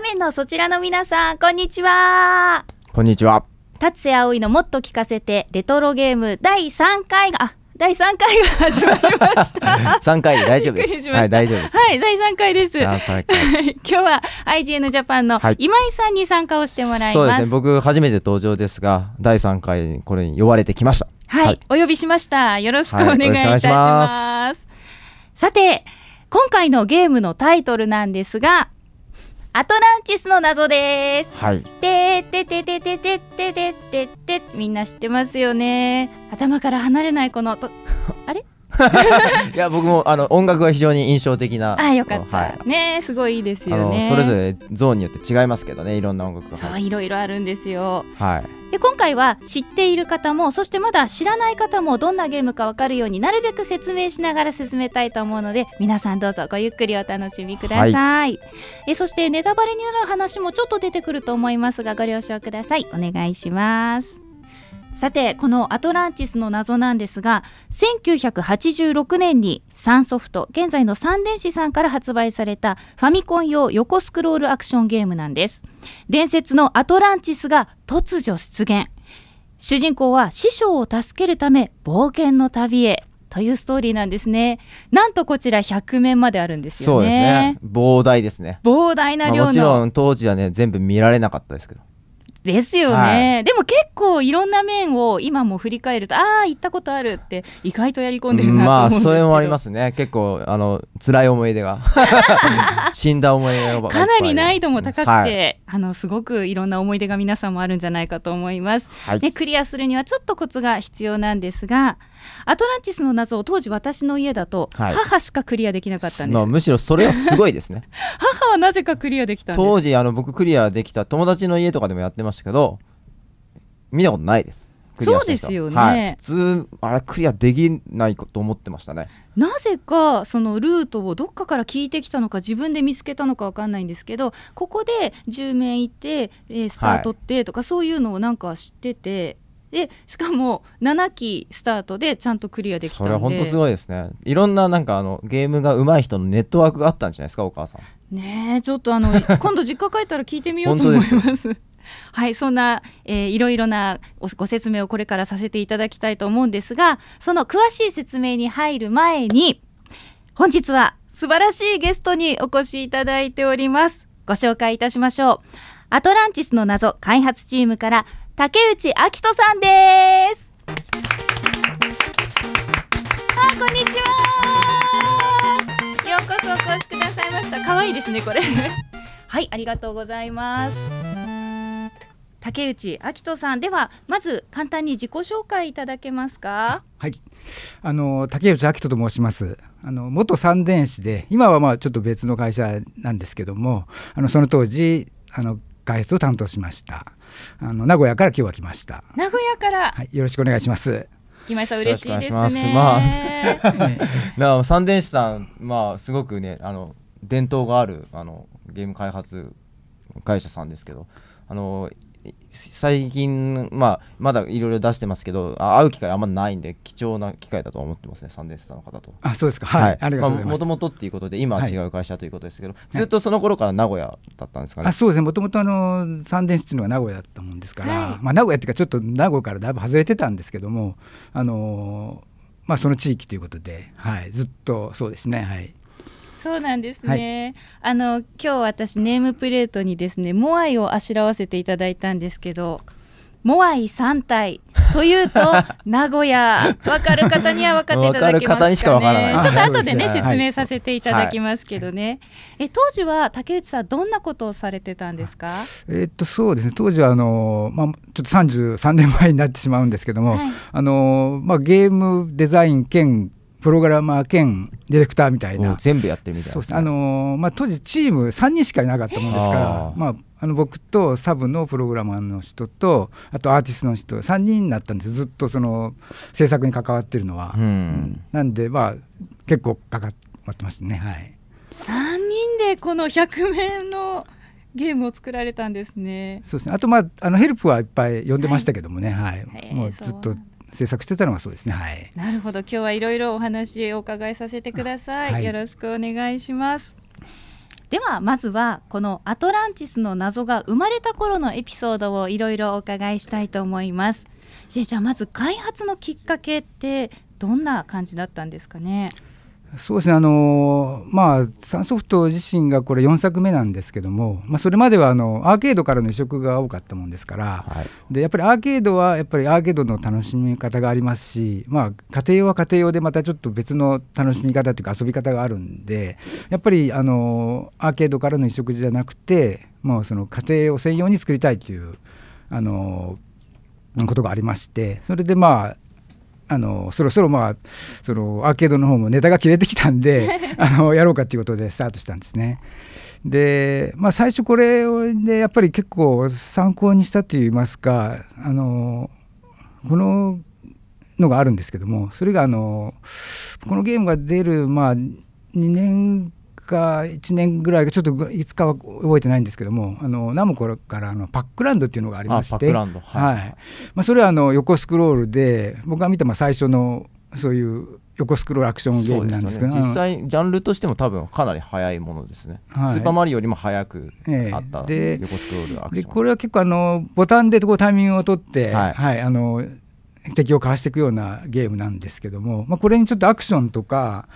画面のそちらの皆さん、こんにちは。こんにちは。達也葵のもっと聞かせて、レトロゲーム第3回が、第三回が始まりました。三回大丈夫です。ししはい、大丈夫です。はい、第三回です。今日は IGN ジャパンの今井さんに参加をしてもらいます。はい、そうですね、僕初めて登場ですが、第三回これに呼ばれてきました。はい、はい、お呼びしました。よろしくお願いいたします。はい、ますさて、今回のゲームのタイトルなんですが、アトランティスの謎です。はい。てててててててててみんな知ってますよね。頭から離れないこのと、あれ いや僕もあの音楽は非常に印象的なあよかった、はい、ねすごいいいですよねそれぞれゾーンによって違いますけどねいろんな音楽がそういろいろあるんですよはいで今回は知っている方もそしてまだ知らない方もどんなゲームか分かるようになるべく説明しながら進めたいと思うので皆さんどうぞごゆっくりお楽しみください、はい、えそしてネタバレになる話もちょっと出てくると思いますがご了承くださいお願いしますさてこのアトランティスの謎なんですが1986年にサンソフト現在のサデ電子さんから発売されたファミコン用横スクロールアクションゲームなんです伝説のアトランティスが突如出現主人公は師匠を助けるため冒険の旅へというストーリーなんですね。なんとこちら100面まであるんですよね。そうですね。膨大ですね。膨大な量の。まあ、もちろん当時はね全部見られなかったですけど。ですよね、はい、でも結構いろんな面を今も振り返るとああ行ったことあるって意外とやり込んでるなとまあそれもありますね結構あの辛い思い出が 死んだ思い出がかなり難易度も高くて、はい、あのすごくいろんな思い出が皆さんもあるんじゃないかと思います、はい、ね、クリアするにはちょっとコツが必要なんですがアトランティスの謎を当時私の家だと母しかクリアできなかったんです、はい、むしろそれはすごいですね 母はなぜかクリアできたんです当時あの僕クリアできた友達の家とかでもやってましたけど見たことないですそうですよね、はい、普通あれクリアできないと思ってましたねなぜかそのルートをどっかから聞いてきたのか自分で見つけたのか分かんないんですけどここで10面いて、えー、スタートってとか、はい、そういうのをなんか知っててでしかも7期スタートでちゃんとクリアできたんでそれ本当すごいですねいろんななんかあのゲームが上手い人のネットワークがあったんじゃないですかお母さんねえちょっとあの 今度実家帰ったら聞いてみようと思います はいそんな、えー、いろいろなご説明をこれからさせていただきたいと思うんですがその詳しい説明に入る前に本日は素晴らしいゲストにお越しいただいておりますご紹介いたしましょうアトランティスの謎開発チームから竹内明人さんです。あ、こんにちは。ようこそお越しくださいました。可愛いですね、これ。はい、ありがとうございます。竹内明人さん、では、まず簡単に自己紹介いただけますか。はい。あの竹内明人と申します。あの元三電子で今はまあちょっと別の会社なんですけども、あのその当時あの外発を担当しました。あの名古屋から今日は来ました名古屋から、はい、よろしくお願いします今井さん嬉しいですねまあ、な三電子さんまあすごくねあの伝統があるあのゲーム開発会社さんですけどあの最近、まあ、まだいろいろ出してますけど会う機会あんまないんで貴重な機会だと思ってますねサンデースターの方とあそうですかはい、ありがとうございますもともとっていうことで今は違う会社ということですけど、はい、ずっとその頃から名古屋だったんですかね、はい、あそうですねもともとあのサンデースっていうのは名古屋だったもんですから、はい、まあ、名古屋っていうかちょっと名古屋からだいぶ外れてたんですけどもあのまあ、その地域ということで、はい、ずっとそうですねはいそうなんですね、はい、あの今日私ネームプレートにですねモアイをあしらわせていただいたんですけどモアイ3体というと 名古屋分かる方には分かっていただけますかねちょっと後でね、説明させていただきますけどね、はい、え当時は竹内さんどんなことをされてたんですかえっとそうですね当時はあの、まあ、ちょっと33年前になってしまうんですけども、あのまあ、ゲームデザイン兼プログラマー兼ディレクターみたいな全部やってるみたいな、ね、あのー、まあ、当時チーム3人しかいなかったもんですからまあ、あの僕とサブのプログラマーの人とあとアーティストの人3人になったんですずっとその制作に関わってるのは、うんうん、なんでまあ結構かかってましたねはい3人でこの100面のゲームを作られたんですね。そうですね。あとまああのヘルプはいっぱい呼んでましたけどもね、はい、はい、もうずっと制作してたのはそうですね。はい。なるほど。今日はいろいろお話をお伺いさせてください。はい、よろしくお願いします。ではまずはこのアトランティスの謎が生まれた頃のエピソードをいろいろお伺いしたいと思います。じゃあまず開発のきっかけってどんな感じだったんですかね。そうですね、あのまあ、サンソフト自身がこれ4作目なんですけども、まあ、それまではあのアーケードからの移植が多かったもんですから、はい、でやっぱりアーケードはやっぱりアーケードの楽しみ方がありますし、まあ、家庭用は家庭用でまたちょっと別の楽しみ方というか遊び方があるんでやっぱりあのアーケードからの移植じゃなくて、まあ、その家庭を専用に作りたいというあのことがありましてそれでまああのそろそろまあそのアーケードの方もネタが切れてきたんで あのやろうかっていうことでスタートしたんですね。で、まあ、最初これでやっぱり結構参考にしたといいますかあのこののがあるんですけどもそれがあのこのゲームが出るまあ2年か1年ぐらいかちょっといつかは覚えてないんですけどもあのナムコからあのパックランドっていうのがありましてまあ、それはあの横スクロールで僕が見たまあ最初のそういう横スクロールアクションゲームなんですけど、ね、実際ジャンルとしても多分かなり早いものですね、はい、スーパーマリオよりも早くあった横スクロールアクション、えー、でこれは結構あのボタンでこうタイミングを取って、はい、はい、あの敵をかわしていくようなゲームなんですけども、まあ、これにちょっとアクションとか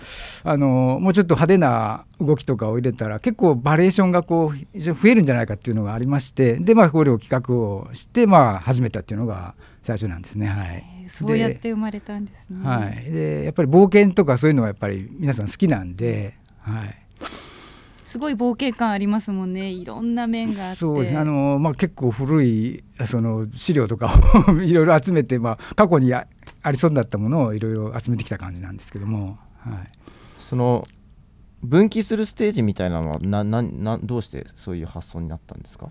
あのもうちょっと派手な動きとかを入れたら結構バリエーションがこう増えるんじゃないかっていうのがありましてでまあこれを企画をして、まあ、始めたっていうのが最初なんですね。はいそうやって生まれたんですね。はい、でやっぱり冒険とかそういうのはやっぱり皆さん好きなんで、はい、すごい冒険感ありますもんねいろんな面があってそうですねあの、まあ、結構古いその資料とかを いろいろ集めて、まあ、過去にありそうになったものをいろいろ集めてきた感じなんですけども、はい、その分岐するステージみたいなのはなななどうしてそういう発想になったんですか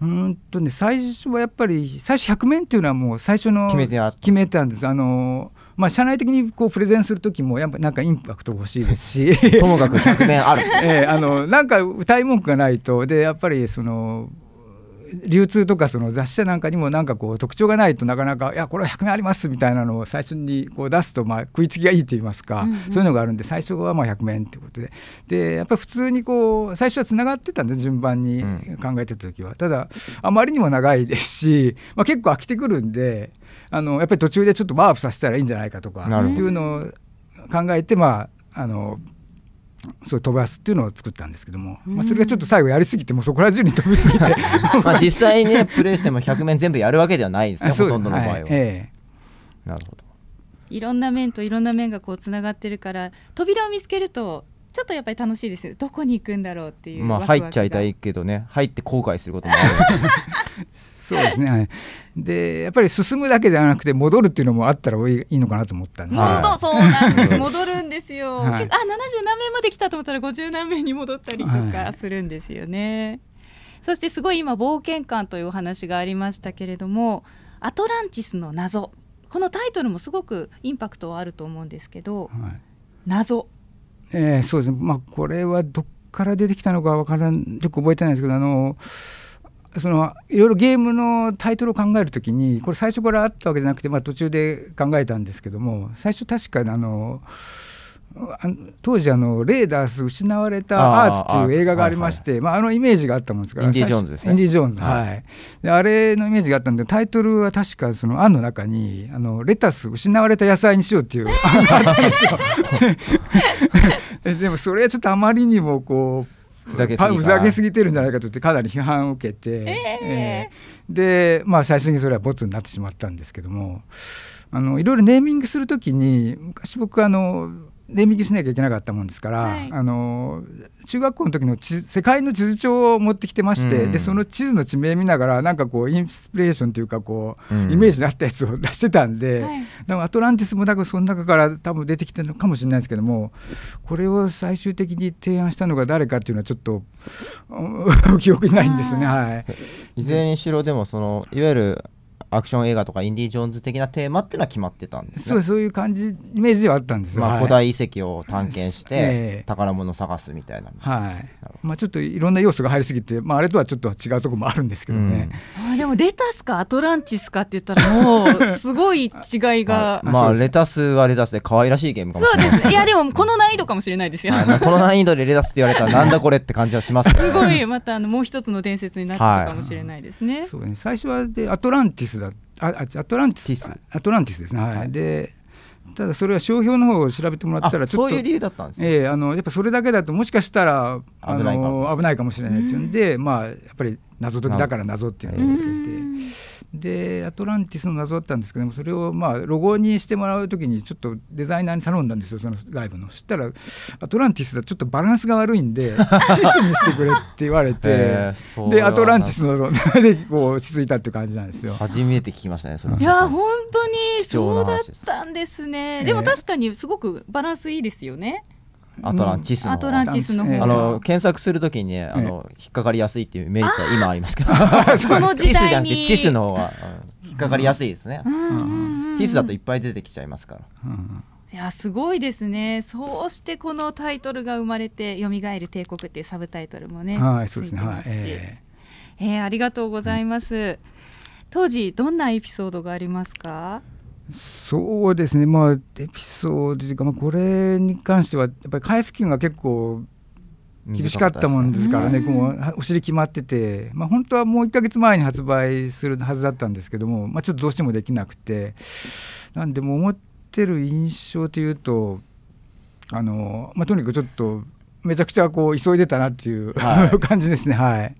うんとね最初はやっぱり最初100面っていうのはもう最初の決めてあったんですあのまあ、社内的にこうプレゼンする時もやっぱなんかインパクト欲しいですし ともかく100年ある、えー、あのなんか歌い文句がないとでやっぱりその流通とかその雑誌なんかにもなんかこう特徴がないとなかなか「いやこれは100年あります」みたいなのを最初にこう出すとまあ食いつきがいいと言いますか、うんうん、そういうのがあるんで最初はまあ100面ってことででやっぱり普通にこう最初はつながってたんで順番に考えてた時は、ただあまりにも長いですし、まあ、結構飽きてくるんで。あのやっぱり途中でちょっとワープさせたらいいんじゃないかとかっていうのを考えてまああのそう飛ばすっていうのを作ったんですけども、まあ、それがちょっと最後やりすぎてもそこら中に飛びすぎて まあ実際にねプレイしても100面全部やるわけではないですねほとんどの場合は、はいええ、なるほどいろんな面といろんな面がこうつながってるから扉を見つけるとちょっとやっぱり楽しいですどこに行くんだろうっていうまあ入っちゃいたいけどね入って後悔することもある そうですね、はい、でやっぱり進むだけじゃなくて戻るっていうのもあったらいいのかなと思ったんでそうなんです 戻るんですよ、はい、あ70何名まで来たと思ったら50何名に戻ったりとかするんですよね、はい、そしてすごい今冒険感というお話がありましたけれどもアトランティスの謎このタイトルもすごくインパクトはあると思うんですけど、はい、謎えー、そうですね、まあ、これはどっから出てきたのか分からん、よく覚えてないんですけど、あのそのいろいろゲームのタイトルを考えるときに、これ、最初からあったわけじゃなくて、まあ、途中で考えたんですけども、最初、確かにあの当時あの、レーダース失われたアーツっていう映画がありまして、あ,、まあ、あのイメージがあったもんですから、インディ・ジョーンズですね。インディ・ジョーンズ、はい、で。あれのイメージがあったんで、タイトルは確か、その案の中にあの、レタス失われた野菜にしようっていう案が あったんですよ。でもそれはちょっとあまりにもこうふざふざけすぎてるんじゃないかと言ってかなり批判を受けて、えー、えー、でまあ最終的にそれはボツになってしまったんですけどもあのいろいろネーミングするときに昔僕あので右しなきゃいけなかったもんですから、はい、あの中学校の時の世界の地図帳を持ってきてまして、うん、でその地図の地名見ながらなんかこうインスピレーションというかこう、うん、イメージにあったやつを出してたんで、はい、かアトランティスもだからその中から多分出てきてるのかもしれないですけどもこれを最終的に提案したのが誰かっていうのはちょっと 記憶にないんですね。はい、いずれにしろでもそのいわゆるアクション映画とかインディ・ジョーンズ的なテーマっていうのは決まってたんです、ね、そうそういう感じイメージではあったんですまあ、古代遺跡を探検して、宝物を探すみたいなはいまあ、ちょっといろんな要素が入りすぎて、まあ、あれとはちょっと違うとこもあるんですけどね、うん、あでもレタスかアトランティスかって言ったらもうすごい違いがまあレタスはレタスで可愛らしいゲームかもしれないそうですいやでもこの難易度かもしれないですよこの難易度でレタスって言われたらなんだこれって感じはします、すごいまたあのもう一つの伝説になってたかもしれないですね、はい、そうね最初はでアトランティスあアトランティスアトランティスですね、はい、はい、でただそれは商標の方を調べてもらったらちょっとそういう理由だったんですね、えー、あのやっぱそれだけだともしかしたらあの危ないかもしれないっていうんで、まあ、やっぱり謎解きだから謎っていうのをつけて。でアトランティスの謎だったんですけどもそれをまあロゴにしてもらう時にちょっとデザイナーに頼んだんですよその外部のそしたらアトランティスだちょっとバランスが悪いんで シスにしてくれって言われて、えー、でアトランティスの謎 でこう落ち着いたっていう感じなんですよ初めて聞きましたねそれいや本当にそうだったんですね、えー、でも確かにすごくバランスいいですよねアトランチスの,、アトランチスのあの検索するときに、ね、あの引っかかりやすいっていうメリットは今ありますけど この時代にチスじゃなくてチスの方が、引っかかりやすいですね、ティスだといっぱい出てきちゃいますから、いやすごいですねそうしてこのタイトルが生まれて「蘇る帝国」っていうサブタイトルもねはいそうですねはいえー、えー、ありがとうございます、当時どんなエピソードがありますかそうですね、まあ、エピソードというか、まあ、これに関しては、やっぱり返す金が結構厳しかったもんですからね、もうお尻決まってて、まあ、本当はもう1か月前に発売するはずだったんですけども、まあ、ちょっとどうしてもできなくて、なんで、も思ってる印象というと、あのまあ、とにかくちょっと、めちゃくちゃこう急いでたなっていう、はい、感じですね。はい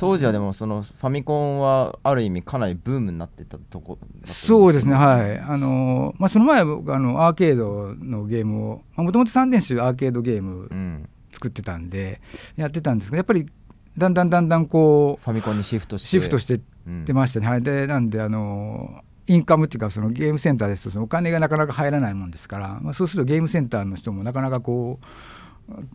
当時はでもそのファミコンはある意味かなりブームになってたとこ、ね、そうですねはいあの、まあ、その前僕あのアーケードのゲームをもともと3電子アーケードゲーム作ってたんで、やってたんですけどやっぱりだんだんだんだんこうファミコンにシフトしてシフトしてってましたね、うん、はい、でなんであのインカムっていうかそのゲームセンターですとそのお金がなかなか入らないもんですから、まあ、そうするとゲームセンターの人もなかなかこう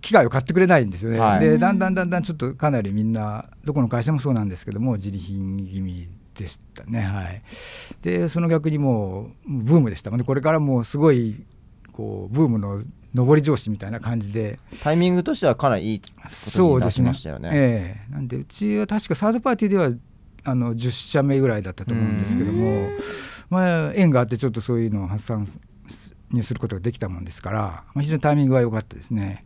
機械を買ってくれないんですよね、はい、でだんだんだんだんちょっとかなりみんなどこの会社もそうなんですけども自利品気味でしたねはいでその逆にもうブームでしたもんねこれからもうすごいこうブームの上り調子みたいな感じでタイミングとしてはかなりいいことになしましたよね、ね、ええー、なんでうちは確かサードパーティーではあの10社目ぐらいだったと思うんですけども、まあ、縁があってちょっとそういうのを発散入することができたもんですから、まあ、非常にタイミングが良かったですね。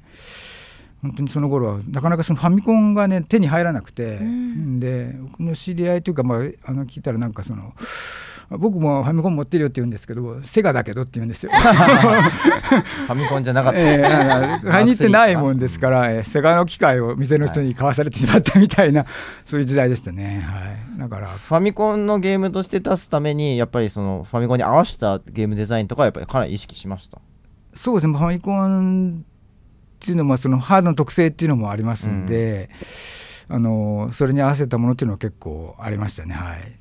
本当にその頃はなかなかそのファミコンがね手に入らなくて、うん、で僕の知り合いというか、まあ、あの聞いたらなんかその僕もファミコン持ってるよって言うんですけどセガだけどって言うんですよファミコンじゃなかったです、え買いに行ってないもんですから、えー、セガの機械を店の人に買わされてしまったみたいな、はい、そういう時代でしたね、はい、だからファミコンのゲームとして出すためにやっぱりそのファミコンに合わせたゲームデザインとかやっぱりかなり意識しましたそうですねファミコンっていうのもそのハードの特性っていうのもありますんで、うん、あのそれに合わせたものっていうのは結構ありましたねはい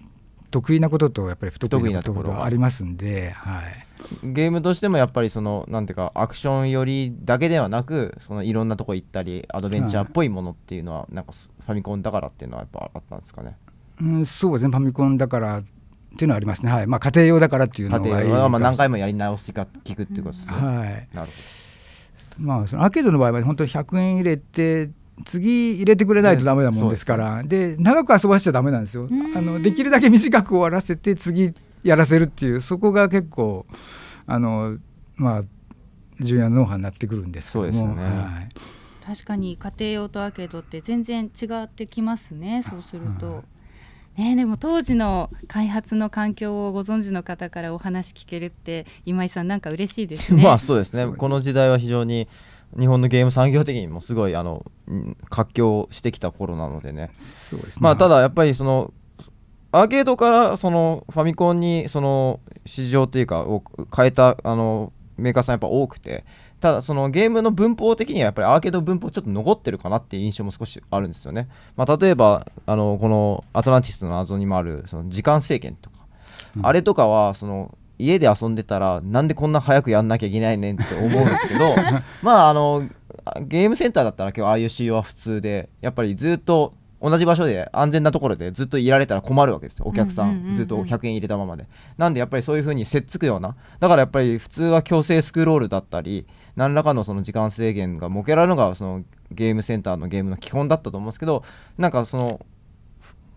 得意なこととやっぱり不得意なところありますんで、はい、ゲームとしてもやっぱりそのなんていうかアクション寄りだけではなくそのいろんなとこ行ったりアドベンチャーっぽいものっていうのは、なんかファミコンだからっていうのはやっぱあったんですかね、うん、そうですねファミコンだからっていうのはありますね、はいまあ、家庭用だからっていうの家庭用はまあ何回もやり直しが効くっていうことですね、うん、はい、なるほどまあ、そのアーケードの場合は本当に100円入れて次入れてくれないとダメなもんですから、で長く遊ばしちゃダメなんですよあのできるだけ短く終わらせて次やらせるっていうそこが結構あのまあ重要なノウハウになってくるんですけども。そうですね、はい確かに家庭用とアーケードって全然違ってきますねそうすると。ね、でも当時の開発の環境をご存知の方からお話聞けるって今井さんなんか嬉しいですね。まあそうですね。この時代は非常に日本のゲーム産業的にもすごいあの活況してきた頃なのでねそうですねまあただやっぱりそのアーケードからそのファミコンにその市場というかを変えたあのメーカーさんやっぱ多くてただそのゲームの文法的にはやっぱりアーケード文法ちょっと残ってるかなっていう印象も少しあるんですよね、まあ、例えばあのこのアトランティスの謎にもあるその時間制限とか、うん、あれとかはその家で遊んでたらなんでこんな早くやんなきゃいけないねんって思うんですけど まああのゲームセンターだったら今日 IOC は普通でやっぱりずっと同じ場所で安全なところでずっといられたら困るわけですよお客さん,、ずっと100円入れたままでなんでやっぱりそういうふうにせっつくようなだからやっぱり普通は強制スクロールだったり何らかのその時間制限が設けられるのがそのゲームセンターのゲームの基本だったと思うんですけどなんかその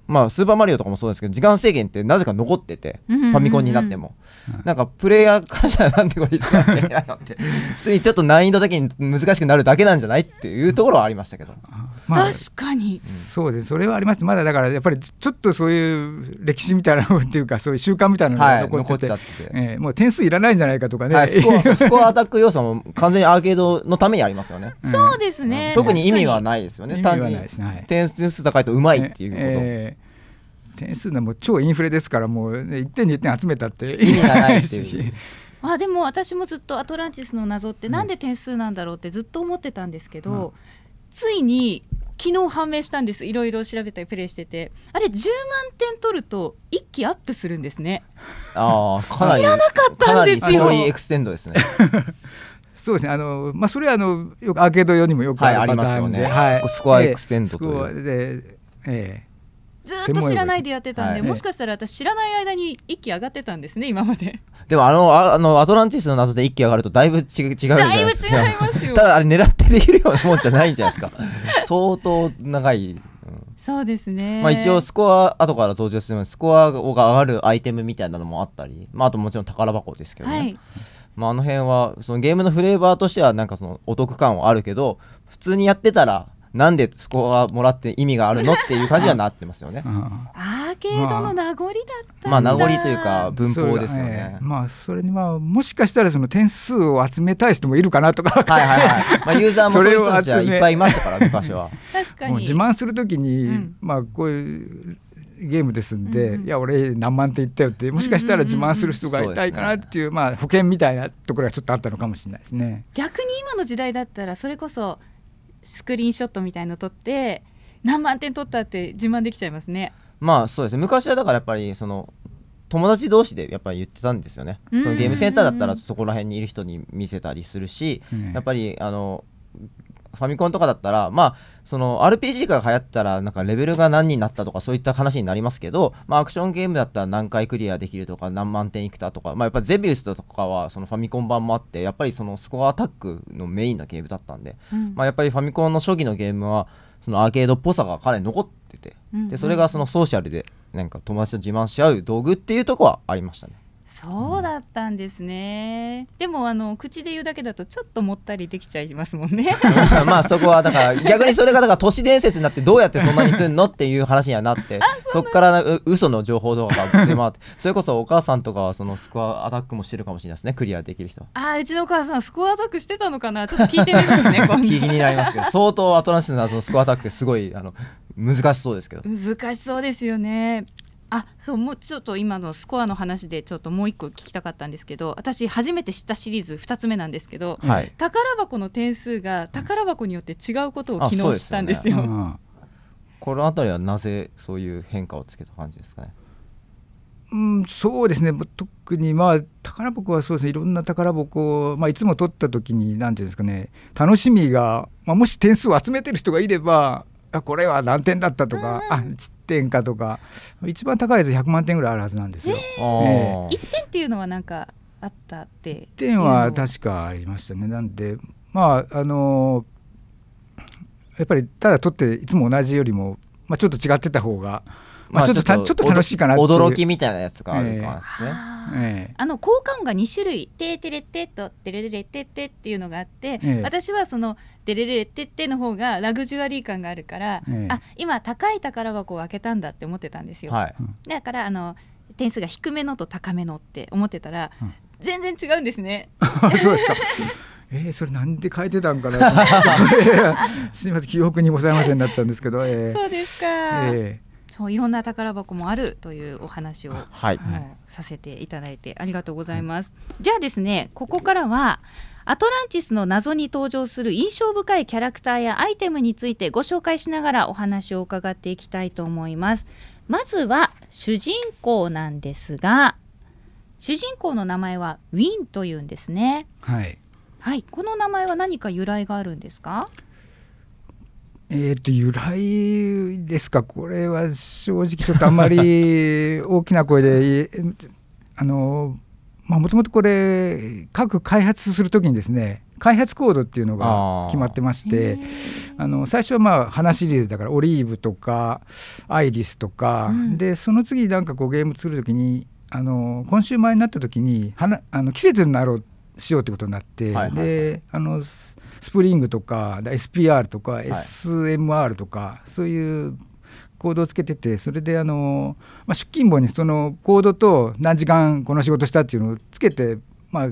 まあスーパーマリオとかもそうですけど時間制限ってなぜか残っててファミコンになってもなんかプレイヤーからしたらなんでこれいつなないのって 普通にちょっと難易度的に難しくなるだけなんじゃないっていうところはありましたけど、まあ、確かに、うん、そうですそれはありましたまだだからやっぱりちょっとそういう歴史みたいなのっていうかそういう習慣みたいなのが残っててはい、えー、もう点数いらないんじゃないかとかね、はい、スコアスコアアタック要素も完全にアーケードのためにありますよね、うん、そうですね、特に意味はないですよね単に、ね点数高いとうまいっていうこと、えーえー点数のもう超インフレですからもう1点2点集めたって意味がないし。あでも私もずっとアトランティスの謎ってなんで点数なんだろうってずっと思ってたんですけど、うん、ついに昨日判明したんですいろいろ調べたりプレイしててあれ10万点取ると一気アップするんですねあか知らなかったんですよエクステンドですね そうですね、あのまあ、それはあのよくアーケード用にもよくあるはい、ありますよね、はい、スコアエクステンドという。えー、えーずっと知らないでやってたんで、はい、もしかしたら私知らない間に一気上がってたんですね今まででもあのあのアトランティスの謎で一気上がるとだいぶ違う違うじゃないですかだいぶ違いますよただあれ狙ってできるようなもんじゃないんじゃないですか 相当長い、うん、そうですねまあ一応スコア後から登場するスコアが上がるアイテムみたいなのもあったり、まあ、あともちろん宝箱ですけどね、はいまあ、あの辺はそのゲームのフレーバーとしてはなんかそのお得感はあるけど普通にやってたらなんでスコアもらって意味があるのっていう感じはなってますよね。アーケードの名残だったまあ名残というか文法ですよね。えー、まあそれにまあもしかしたらその点数を集めたい人もいるかなとか。はいはいはい。まあユーザーもそういう人たちはいっぱいいましたから昔 は。確かに。自慢するときに、うん、まあこういう。ゲームですんで、うんうん、いや俺何万点いったよってもしかしたら自慢する人がいたいかなっていううんうんうん、まあ保険みたいなところがちょっとあったのかもしれないですね逆に今の時代だったらそれこそスクリーンショットみたいの撮って何万点撮ったって自慢できちゃいますねまあそうですね昔はだからやっぱりその友達同士でやっぱり言ってたんですよね、そのゲームセンターだったらそこら辺にいる人に見せたりするし、やっぱりあのファミコンとかだったら、まあ、その RPG が流行ったら、なんかレベルが何になったとかそういった話になりますけど、まあ、アクションゲームだったら何回クリアできるとか、何万点いくたとか、まあ、やっぱゼビウスとかはそのファミコン版もあって、やっぱりそのスコアアタックのメインのゲームだったんで、うん、まあ、やっぱりファミコンの初期のゲームは、そのアーケードっぽさがかなり残ってて、でそれがそのソーシャルで、なんか友達と自慢し合う道具っていうとこはありましたね。そうだったんですね、うん、でもあの口で言うだけだとちょっともったりできちゃいますもんね まあそこはだから逆にそれがだから都市伝説になってどうやってそんなにすんのっていう話にはなってそこからう嘘の情報動画が出回って それこそお母さんとかそのスコアアタックもしてるかもしれないですねクリアできる人あうちのお母さんスコアアタックしてたのかなちょっと聞いてみますね 気になりますけど相当アトランティスのスコアアタックすごいあの難しそうですけど難しそうですよねあそうもうちょっと今のスコアの話でちょっともう一個聞きたかったんですけど私初めて知ったシリーズ2つ目なんですけど、はい、宝箱の点数が宝箱によって違うことを昨日知ったんですよ。この辺りはなぜそういう変化をつけた感じですかね。うん、そうですね特にまあ宝箱はそうですねいろんな宝箱を、まあ、いつも取った時に何ていうんですかね楽しみが、まあ、もし点数を集めてる人がいればあこれは何点だったとか、うん、あ1点かとか一番高いやつ100万点ぐらいあるはずなんですよ。えー、1点っていうのは何かあったって1点は確かありましたね。なんでまああのやっぱりただ取っていつも同じよりも、まあ、ちょっと違ってた方が。まあ、ちょっとちょっと楽しいかな驚きみたいなやつがあるからですね、えー、あの効果音が2種類「テーテレテと「テレレテテ」っていうのがあって、え私はその「テレレテテ」の方がラグジュアリー感があるから、えー、あ今高い宝箱を開けたんだって思ってたんですよ、はい、だからあの点数が低めのと高めのって思ってたら、うん、全然違うんですね そうですかえー、それなんで変えてたんかな すみません記憶にございませんなっちゃうんですけど、えー、そうですか、えーそういろんな宝箱もあるというお話を、はい、させていただいてありがとうございます。じゃあですねここからはアトランティスの謎に登場する印象深いキャラクターやアイテムについてご紹介しながらお話を伺っていきたいと思います。まずは主人公なんですが主人公の名前はウィンというんですね。はい、はい、この名前は何か由来があるんですかえーと、由来ですか、これは正直ちょっとあんまり大きな声で あの、まもともとこれ、各開発するときにですね、開発コードっていうのが決まってましてあの最初はまあ花シリーズだからオリーブとかアイリスとか、うん、でその次なんかこうゲーム作る時にあの今週前になった時に花あの季節になろうしようってことになって、はいはいはい、であのスプリングとか SPR とか SMR とか、はい、そういうコードをつけててそれであの、まあ、出勤簿にそのコードと何時間この仕事したっていうのをつけて、まあ、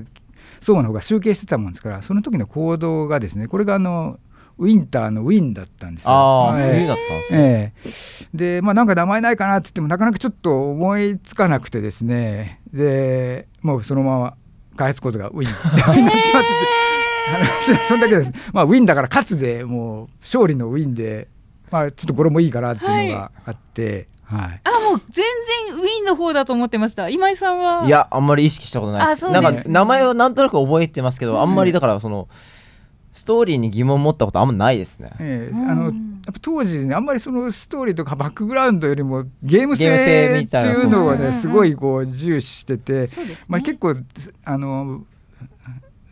相馬の方が集計してたもんですからその時の行動がですねこれがあのウィンターのウィンだったんですよ。ああ、だったんですね。えー、で、まあなんか名前ないかなって言ってもなかなかちょっと思いつかなくてですね。で、もうそのまま発コことがウィンってなっちまってて。話そんだけです。まあ、ウィンだから勝つで、もう勝利のウィンで、まあ、ちょっとこれもいいかなっていうのがあって。はい、はい、あもう全然ウィンの方だと思ってました今井さんはいやあんまり意識したことないですですなんか名前はなんとなく覚えてますけど、うん、あんまりだからそのストーリーに疑問を持ったことあんまないですね、えあの当時、ね、あんまりそのストーリーとかバックグラウンドよりもゲーム性っていうのがねすごいこう重視してて、まあ、結構あの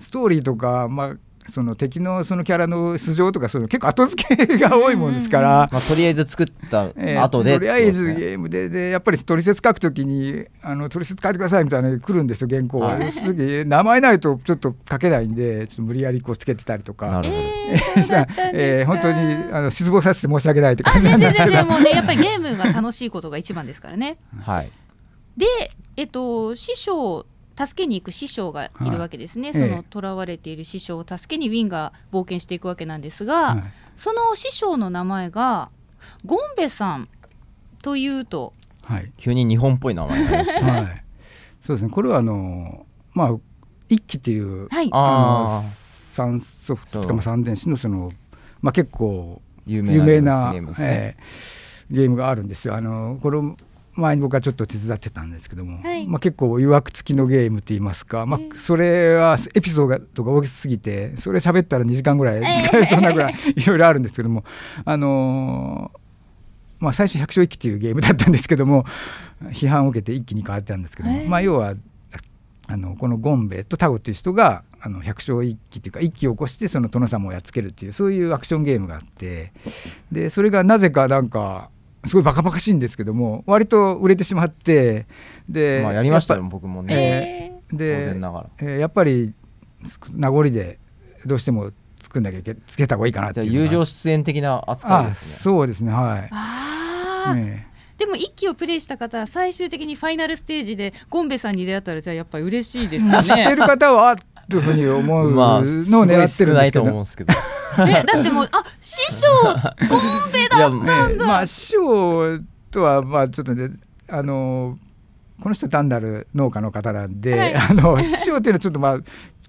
ストーリーとか、まあ、その敵のそのキャラの素性とかそういうの結構後付けが多いもんですから、まあ、とりあえず作った後で、えー、とりあえずゲームででやっぱり取説書くときにあの取説書いてくださいみたいなの来るんですよ原稿は、はい、名前ないとちょっと書けないんでちょっと無理やりこうつけてたりとかなるほど、えー、本当にあの失望させて申し訳ないって感じなんですけどもねやっぱりゲームが楽しいことが一番ですからね。はい、で、えっと、師匠助けに行く師匠がいるわけですね、はい、その囚われている師匠を助けにウィンが冒険していくわけなんですが、はい、その師匠の名前がゴンベさんというと、はい、急に日本っぽい名前ですはい、そうですねこれはあのまあ一揆っていう、はい、あの三ソフトとか三電子のその、まあ、結構有名な有名な、えー、ゲームがあるんですよ。あのこれ前に僕はちょっと手伝ってたんですけども、はい、まあ、結構誘惑くきのゲームといいますか、まあ、それはエピソードとか大きすぎてそれ喋ったら2時間ぐらい使えそうなぐらいいろいろあるんですけども、あのー、まあ、最初「百姓一揆」というゲームだったんですけども批判を受けて一気に変わってたんですけども、まあ、要はあのこのゴンベとタゴっていう人があの百姓一揆というか一揆を起こしてその殿様をやっつけるっていうそういうアクションゲームがあってでそれがなぜかなんかすごいバカバカしいんですけども割と売れてしまってで、まあ、やりましたよ僕もね、えー、でえー、やっぱり名残でどうしてもつくんだけつけた方がいいかなって友情出演的な扱いですねそうですねはいあ、でも一期をプレイした方は最終的にファイナルステージでゴンベさんに出会ったらじゃあやっぱり嬉しいですよね知ってる方はというふうに思うのを狙ってるんですけど、まあ、えだってもうあ師匠コンペだったんだ、まあ、師匠とはまあちょっとねあのこの人単なる農家の方なんで、はい、あの師匠っていうのはちょっとまあ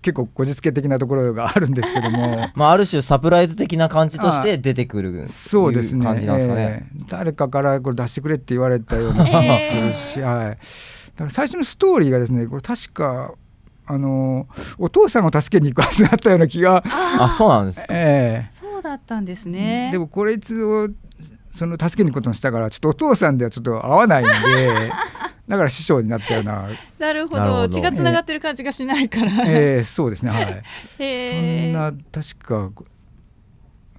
結構こじつけ的なところがあるんですけどもまあある種サプライズ的な感じとして出てくるそうですね感じなんですかね、えー、誰かからこれ出してくれって言われたような気もするし、はい、だから最初のストーリーがですねこれ確かあのお父さんを助けに行くはずだったような気があそうなんですええそうだったんですねでもこれいつをその助けに行くことにしたからちょっとお父さんではちょっと合わないんで だから師匠になったような。なるほど、血がつながってる感じがしないから。えー、えー、そうですね、はい。へえー、そんな、確か、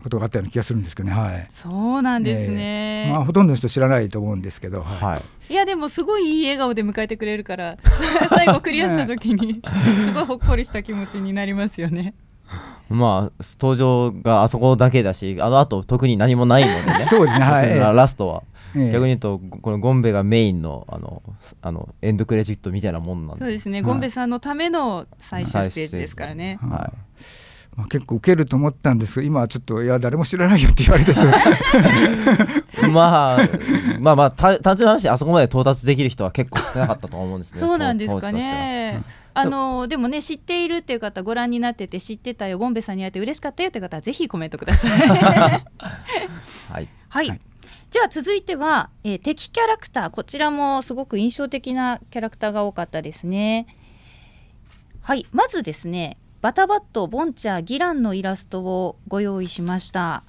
ことがあったような気がするんですけどね、はい、そうなんですね、えー、まあ、ほとんどの人知らないと思うんですけど、はい、いやでもすごいいい笑顔で迎えてくれるから 最後クリアした時にすごいほっこりした気持ちになりますよね。まあ、登場があそこだけだしあの後、特に何もないのでね そうですね、はい、ラストは、逆に言うとこのゴンベがメインのあのあのエンドクレジットみたいなもんなんでそうですね、はい、ゴンベさんのための最終ステージですからね。はい、はいまあ、結構受けると思ったんです今はちょっといや誰も知らないよって言われて まあまあまあ単純な話あそこまで到達できる人は結構少なかったと思うんですね そうなんですかね。あのでもね知っているっていう方ご覧になってて知ってたよゴンベさんに会えて嬉しかったよって方はぜひコメントください。はい、はい、じゃあ続いては、えー、敵キャラクターこちらもすごく印象的なキャラクターが多かったですね。はいまずですねバタバットボンチャギランのイラストをご用意しました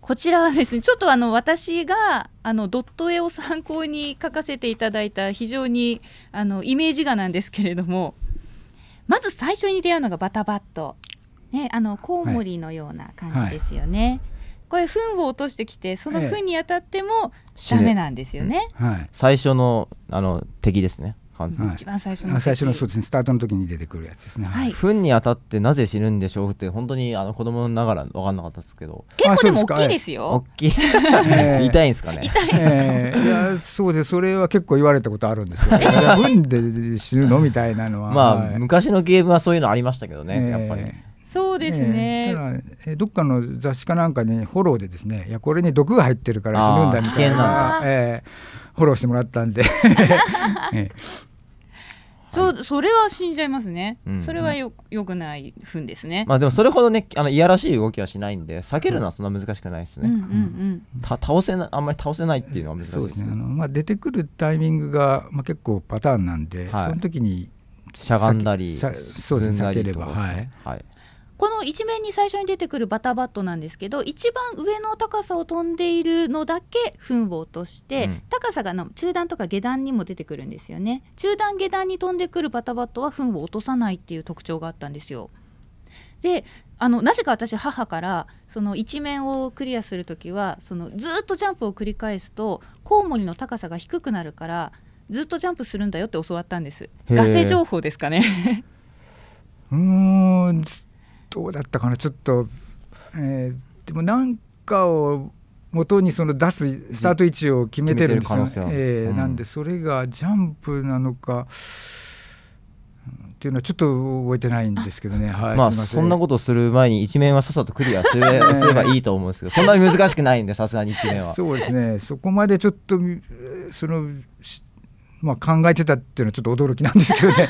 こちらはですねちょっとあの私があのドット絵を参考に描かせていただいた非常にあのイメージ画なんですけれどもまず最初に出会うのがバタバット、ね、あのコウモリのような感じですよね。はいはいこれ糞を落としてきてその糞に当たってもダメなんですよね、ええうんはい、最初のあの敵ですね感じ、はい、一番最初の最初のそうですねスタートの時に出てくるやつですね。はい。糞に当たってなぜ死ぬんでしょうって本当にあの子供ながら分かんなかったですけど。結構でも大きいですよ。大きい。痛いんですかね。痛い。えー、いやそうでそれは結構言われたことあるんですけど、糞 で死ぬのみたいなのは。まあ、昔のゲームはそういうのありましたけどね、やっぱり。そうですね、えー、ただどっかの雑誌かなんかにフォローでですねいやこれに毒が入ってるから死ぬんだみたいな。えーフォローしてもらったんで そう、それは死んじゃいますね、うん、それはよよくないふんですねまあでもそれほどねあのいやらしい動きはしないんで避けるのはそんな難しくないですね、うんうんうん、倒せなあんまり倒せないっていうのは難しいですね、ね、まあ、出てくるタイミングが、まあ、結構パターンなんで、はい、その時にしゃがんだりそうですね避ければ、はい、はいこの一面に最初に出てくるバターバットなんですけど一番上の高さを飛んでいるのだけ糞を落として、うん、高さがの中段とか下段にも出てくるんですよね中段下段に飛んでくるバターバットは糞を落とさないっていう特徴があったんですよ。であのなぜか私母からその一面をクリアする時はそのずっとジャンプを繰り返すとコウモリの高さが低くなるからずっとジャンプするんだよって教わったんです。ガセ情報ですかね うんどうだったかなちょっと、えー、でもなんかを元にその出すスタート位置を決めてるんですよ、えーうん、なんでそれがジャンプなのかっていうのはちょっと覚えてないんですけどね、はい、まあそんなことする前に一面はさっさとクリアすれすればいいと思うんですけど そんなに難しくないんでさすがに一面は そうですねそこまでちょっとそのまあ考えてたっていうのはちょっと驚きなんですけどね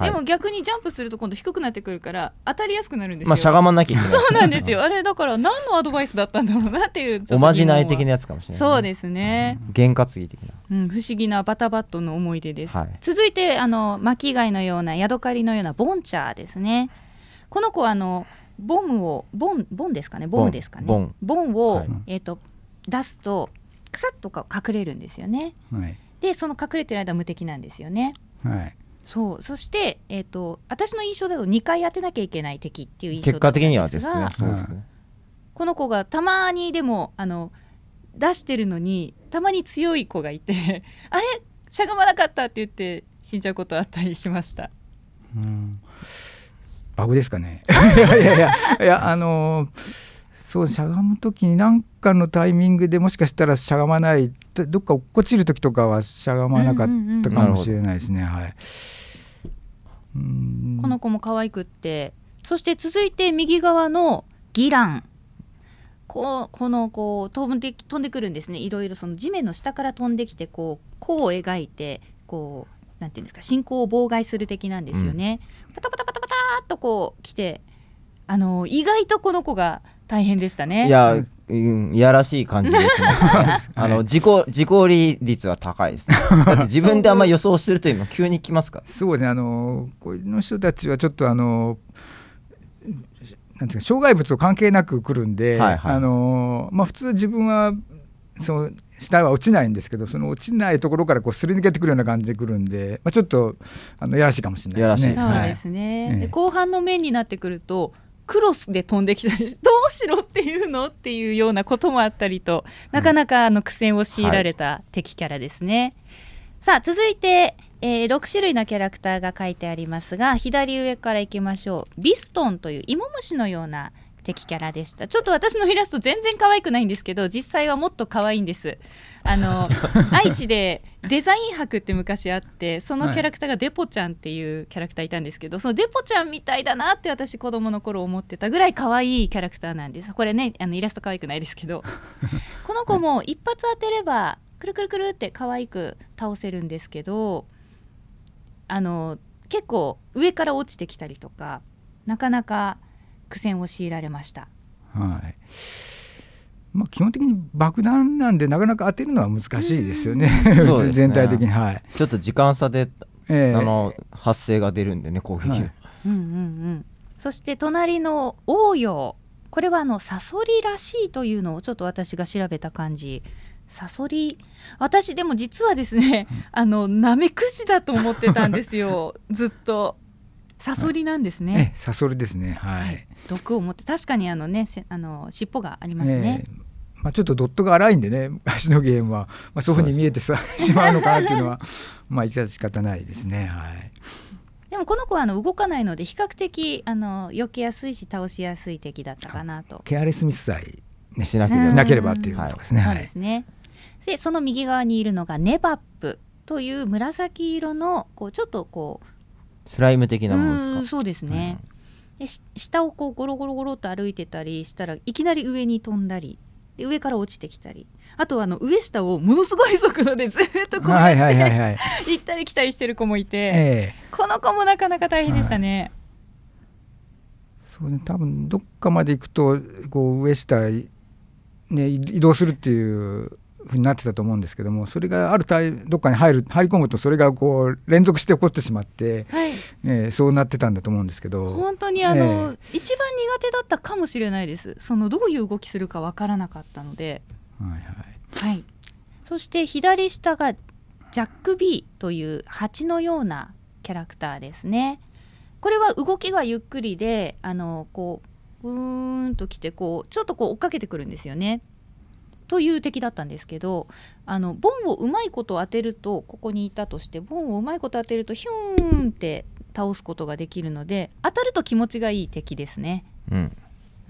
はい、でも逆にジャンプすると今度低くなってくるから当たりやすくなるんですよまあしゃがまなきゃいけないそうなんですよあれだから何のアドバイスだったんだろうなっていうおまじない的なやつかもしれない、ね、そうですね験担ぎ的な、うん、不思議なバタバットの思い出です、はい、続いてあの巻き貝のようなヤドカリのようなボンチャーですねこの子はあのボムをボンボンですかねボムですかねボンボンを、はい、えーと、と出すとくさっとか隠れるんですよね、はい、でその隠れてる間無敵なんですよね、はい、そうそして、えーと、私の印象だと2回当てなきゃいけない敵っていう印象結果的にはですねそうですね、この子がたまにでもあの出してるのにたまに強い子がいて あれしゃがまなかったって言って死んじゃうことあったりしました。うんバグですかね いやいやいやあのーそうしゃがむ時に何かのタイミングでもしかしたらしゃがまないどっか落っこちる時とかはしゃがまなかったかもしれないですね、うんうんうん、はいこの子も可愛くってそして続いて右側のギランこうこのこう飛んで飛んでくるんですねいろいろその地面の下から飛んできてこう弧を描いてこうなんていうんですか進行を妨害する的なんですよね。うん、パタパタパタパタっとこう来てあの意外とこの子が大変でしたね。いや、うん、いやらしい感じです、ね、あの自己自己利率は高いです、ね、だって自分であんま予想すると今急に来ますかそうですね。あのこの人たちはちょっとあの。なんていうか障害物を関係なく来るんで、はいはい、あのまあ、普通自分はその体は落ちないんですけどその落ちないところからこうすり抜けてくるような感じでくるんで、まあ、ちょっとあのやらしいかもしれないですね。いいですね、後半の面になってくるとクロスで飛んできたりどうしろっていうのっていうようなこともあったりとなかなかあの苦戦を強いられた敵キャラですね。はい、さあ続いてえー、6種類のキャラクターが書いてありますが左上からいきましょうビストンというイモムシのような敵キャラでしたちょっと私のイラスト全然可愛くないんですけど実際はもっと可愛いんですあの愛知でデザイン博って昔あってそのキャラクターがデポちゃんっていうキャラクターいたんですけど、はい、そのデポちゃんみたいだなって私子供の頃思ってたぐらい可愛いキャラクターなんですこれねあのイラスト可愛くないですけど この子も一発当てればくるくるくるって可愛く倒せるんですけどあの結構上から落ちてきたりとかなかなか苦戦を強いられました。はいまあ、基本的に爆弾なんでなかなか当てるのは難しいですよね、ね 全体的に、はい、ちょっと時間差で、えー、あの発生が出るんでね攻撃、はい、うんうんうん、そして隣の応用これはあのサソリらしいというのをちょっと私が調べた感じサソリ私でも実はですね、あのナメクジだと思ってたんですよ ずっとサソリなんですね。はい、サソリですね。はい。はい、毒を持って確かにあのねあの尻尾がありますね。えまあ、ちょっとドットが荒いんでね足のゲームは、まあ、そういうふうに見えて しまうのかなっていうのは まあ致し方ないですね。はい、でもこの子はあの動かないので比較的あの避けやすいし倒しやすい敵だったかなと。ケアレスミスさえ、ね、しなければしなければっていうことですね。そうですね、はい、でその右側にいるのがネバップという紫色のこうちょっとこうスライム的なものですかそうですね、うん、で下をこうゴロゴロゴロと歩いてたりしたらいきなり上に飛んだりで上から落ちてきたりあとはあの上下をものすごい速度でずっとこうやって、はいはいはいはい、行ったり来たりしてる子もいて、えー、この子もなかなか大変でしたね。はいそうね、多分どっかまで行くとこう上下、ね、移動するっていうふうになってたと思うんですけどもそれがあるタどっかに入る入り込むとそれがこう連続して起こってしまって、はい、えー、そうなってたんだと思うんですけど本当にあの、えー、一番苦手だったかもしれないですそのどういう動きするか分からなかったので、はいはいはい、そして左下がジャック・ビーという蜂のようなキャラクターですね。これは動きがゆっくりであのこううーんときてこうちょっとこう追っかけてくるんですよね。という敵だったんですけどあのボンをうまいこと当てるとここにいたとしてボンをうまいこと当てるとヒューンって倒すことができるので当たると気持ちがいい敵ですね。うん、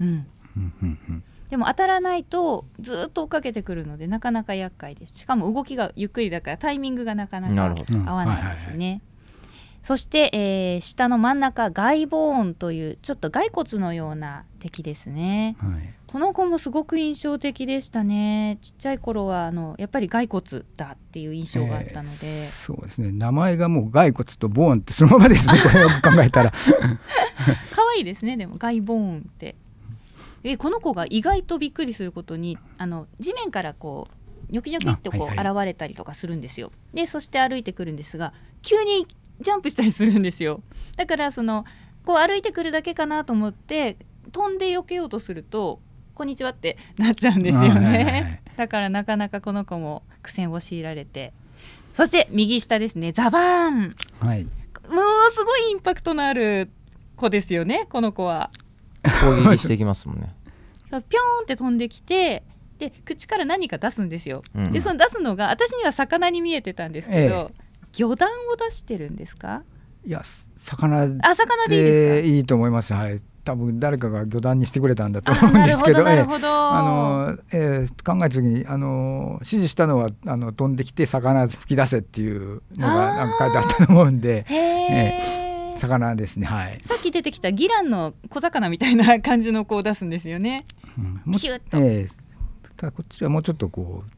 うんでも当たらないとずっと追っかけてくるのでなかなか厄介ですしかも動きがゆっくりだからタイミングがなかなか合わないですね。そして、えー、下の真ん中外防音というちょっと骸骨のような敵ですね、はい、この子もすごく印象的でしたねちっちゃい頃はあのやっぱり骸骨だっていう印象があったので、えー、そうですね名前がもう骸骨とボーンってそのままですね これを考えたら 可愛いいですねでも外ボ音ってえこの子が意外とびっくりすることにあの地面からこうニョキニョキってこう、はいはい、現れたりとかするんですよ、でそして歩いてくるんですが急にジャンプしたりするんですよだからそのこう歩いてくるだけかなと思って飛んで避けようとすると「こんにちは」ってなっちゃうんですよね、だからなかなかこの子も苦戦を強いられてそして右下ですねザバーン、はい、もうすごいインパクトのある子ですよねこの子は攻撃してきますもんねピョンって飛んできてで口から何か出すんですよ、うん、でその出すのが私には魚に見えてたんですけど、ええ魚団を出してるんですかいや魚あ魚でいいですかいいと思いますはい多分誰かが魚団にしてくれたんだと思うんですけど、ええ、あの、ええ、考えずにあの指示したのはあの飛んできて魚吹き出せっていうのがなんか書いてあったと思うんで、ええ、魚ですね、はい、さっき出てきたギランの小魚みたいな感じの子を出すんですよね。うん、もうええ、ただこっちはもうちょっとこう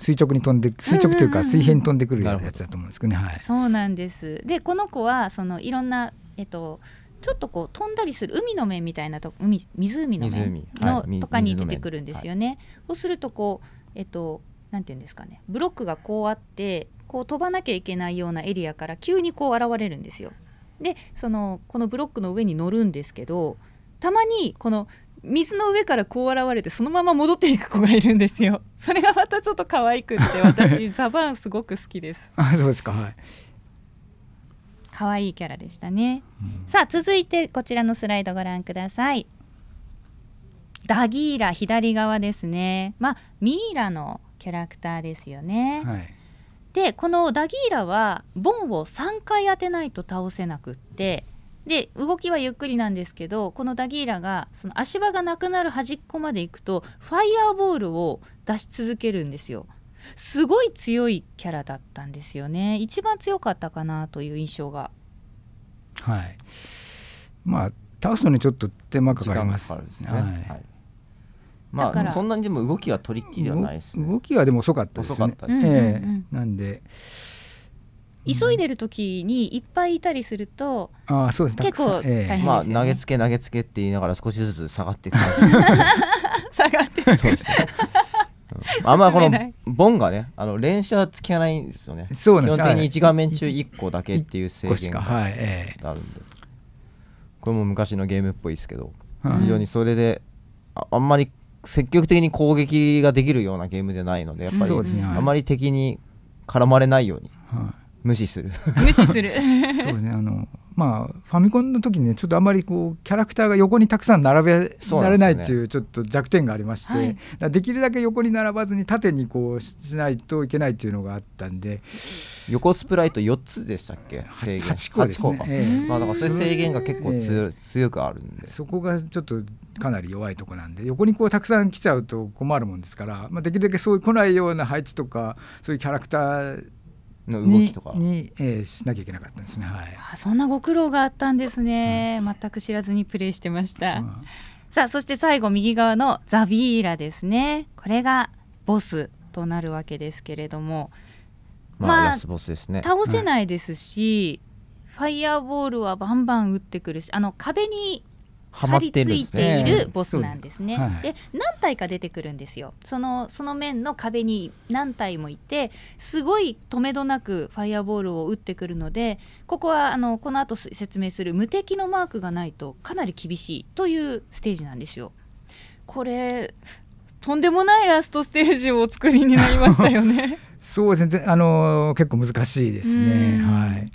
垂直に飛んで垂直というか水平に飛んでくるやつだと思うんですけどね。はい、そうなんですでこの子はそのいろんな、えっと、ちょっとこう飛んだりする海の面みたいなと海湖の面の、はい、とかに出てくるんですよね。はい、そうするとこう、えっと、なんていうんですかねブロックがこうあってこう飛ばなきゃいけないようなエリアから急にこう現れるんですよ。でそのこのブロックの上に乗るんですけどたまにこの水の上からこう現れてそのまま戻っていく子がいるんですよ それがまたちょっと可愛くって私 ザバーンすごく好きですあそうですかはい可愛いキャラでしたね、うん、さあ続いてこちらのスライドご覧くださいダギーラ左側ですねまあミイラのキャラクターですよね、はい、でこのダギーラはボンを3回当てないと倒せなくってで動きはゆっくりなんですけどこのダギーラがその足場がなくなる端っこまで行くとファイヤーボールを出し続けるんですよ。すごい強いキャラだったんですよね一番強かったかなという印象が。はいまあ倒すのにちょっと手間かかりますかね。はい、はいまあ、そんなにでも動きはトリッキーではないです、ね、動きはでも遅かったですね。遅かったですね、えーうんうん、なんで、急いでる時にいっぱいいたりすると、うん、あそうです結構大変です、ね、まあ投げつけ投げつけって言いながら少しずつ下がっていく 下がっていくそうですねあんまこのボンがねあの連射つきがないんですよねそうなんです基本的に1画面中1個だけっていう制限があるんで、はいえこれも昔のゲームっぽいですけど、非常にそれであんまり積極的に攻撃ができるようなゲームじゃないのでやっぱり、あんまり敵に絡まれないように無視する 無視する そうねあのまあファミコンの時にねちょっとあんまりこうキャラクターが横にたくさん並べられないっていうちょっと弱点がありまして、ね、できるだけ横に並ばずに縦にこうしないといけないっていうのがあったんで横スプライト4つでしたっけ制限 8, 個ですねか、えー、まあ、だからそういう制限が結構強,、えー、強くあるんでそこがちょっとかなり弱いとこなんで横にこうたくさん来ちゃうと困るもんですから、まあ、できるだけそういう来ないような配置とかそういうキャラクターの動きとかにえー、しなきゃいけなかったですね、はい、あそんなご苦労があったんですね、うん、全く知らずにプレイしてました、うん、さあそして最後右側のザビーラですねこれがボスとなるわけですけれどもまあ、まあ、ね、倒せないですし、うん、ファイヤーボールはバンバン打ってくるしあの壁に張り付いているボスなんですね。で何体か出てくるんですよそのその面の壁に何体もいてすごいとめどなくファイアボールを打ってくるのでここはあのこの後説明する無敵のマークがないとかなり厳しいというステージなんですよ。これとんでもないラストステージをお作りになりましたよね。そうですねあの結構難しいですね。はい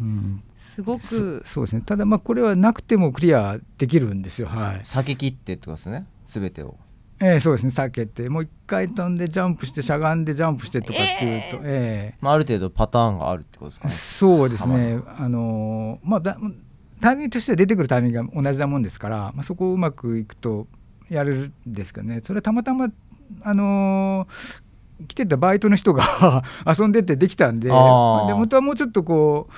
うん、すごくそうですねただまあこれはなくてもクリアできるんですよはい避けきってってことですね全てをええー、そうですね避けてもう一回飛んでジャンプしてしゃがんでジャンプしてとかっていうと、えー、えー、まあ、ある程度パターンがあるってことですかねそうですねあのー、まあだタイミングとして出てくるタイミングが同じなもんですから、まあ、そこをうまくいくとやれるんですけどねそれはたまたまあのー、来てたバイトの人が 遊んでてできたんでで本当はもうちょっとこう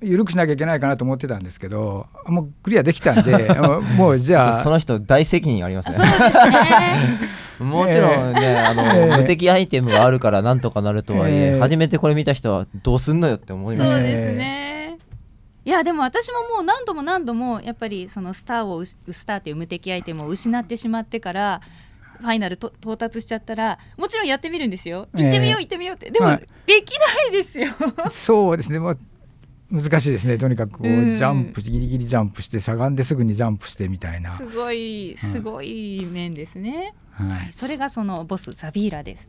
緩くしなきゃいけないかなと思ってたんですけどもうクリアできたんで もうじゃあその人大責任ありますね。そうですね もちろんね、えー、あの、えー、無敵アイテムがあるからなんとかなるとはいえ、えー、初めてこれ見た人はどうすんのよって思いまそうですね。いやでも私ももう何度も何度もやっぱりそのスターをスターという無敵アイテムを失ってしまってからファイナルと到達しちゃったらもちろんやってみるんですよ行ってみよう、行ってみようってでも、できないですよ そうですね、もう難しいですねとにかくこう、ジャンプギリギリジャンプしてしゃがんですぐにジャンプしてみたいなすごいすごい面ですね、うん、はい、それがそのボスザビーラです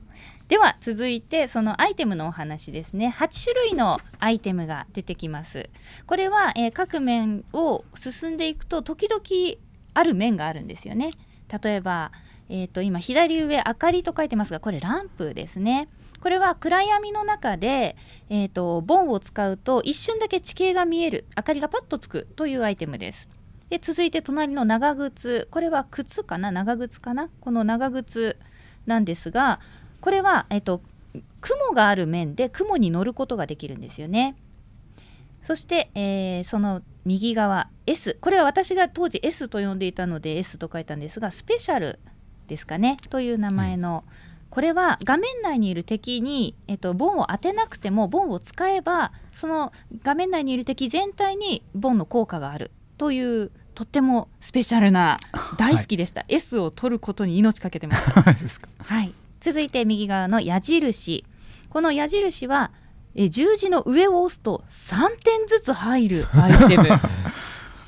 では続いてそのアイテムのお話ですね8種類のアイテムが出てきますこれは、えー、各面を進んでいくと時々ある面があるんですよね例えば、えーと、と今左上明かりと書いてますがこれランプですねこれは暗闇の中で、えーと、ボンを使うと一瞬だけ地形が見える明かりがパッとつくというアイテムですで続いて隣の長靴これは靴かな長靴かなこの長靴なんですがこれは、えーと、と雲がある面で雲に乗ることができるんですよねそして、えー、その右側 S これは私が当時 S と呼んでいたので S と書いたんですがスペシャルですかねという名前の、はいこれは画面内にいる敵に、えっと、ボンを当てなくてもボンを使えばその画面内にいる敵全体にボンの効果があるというとってもスペシャルな大好きでした、はい、S を取ることに命かけてました はい、続いて右側の矢印この矢印はえ十字の上を押すと3点ずつ入るアイテム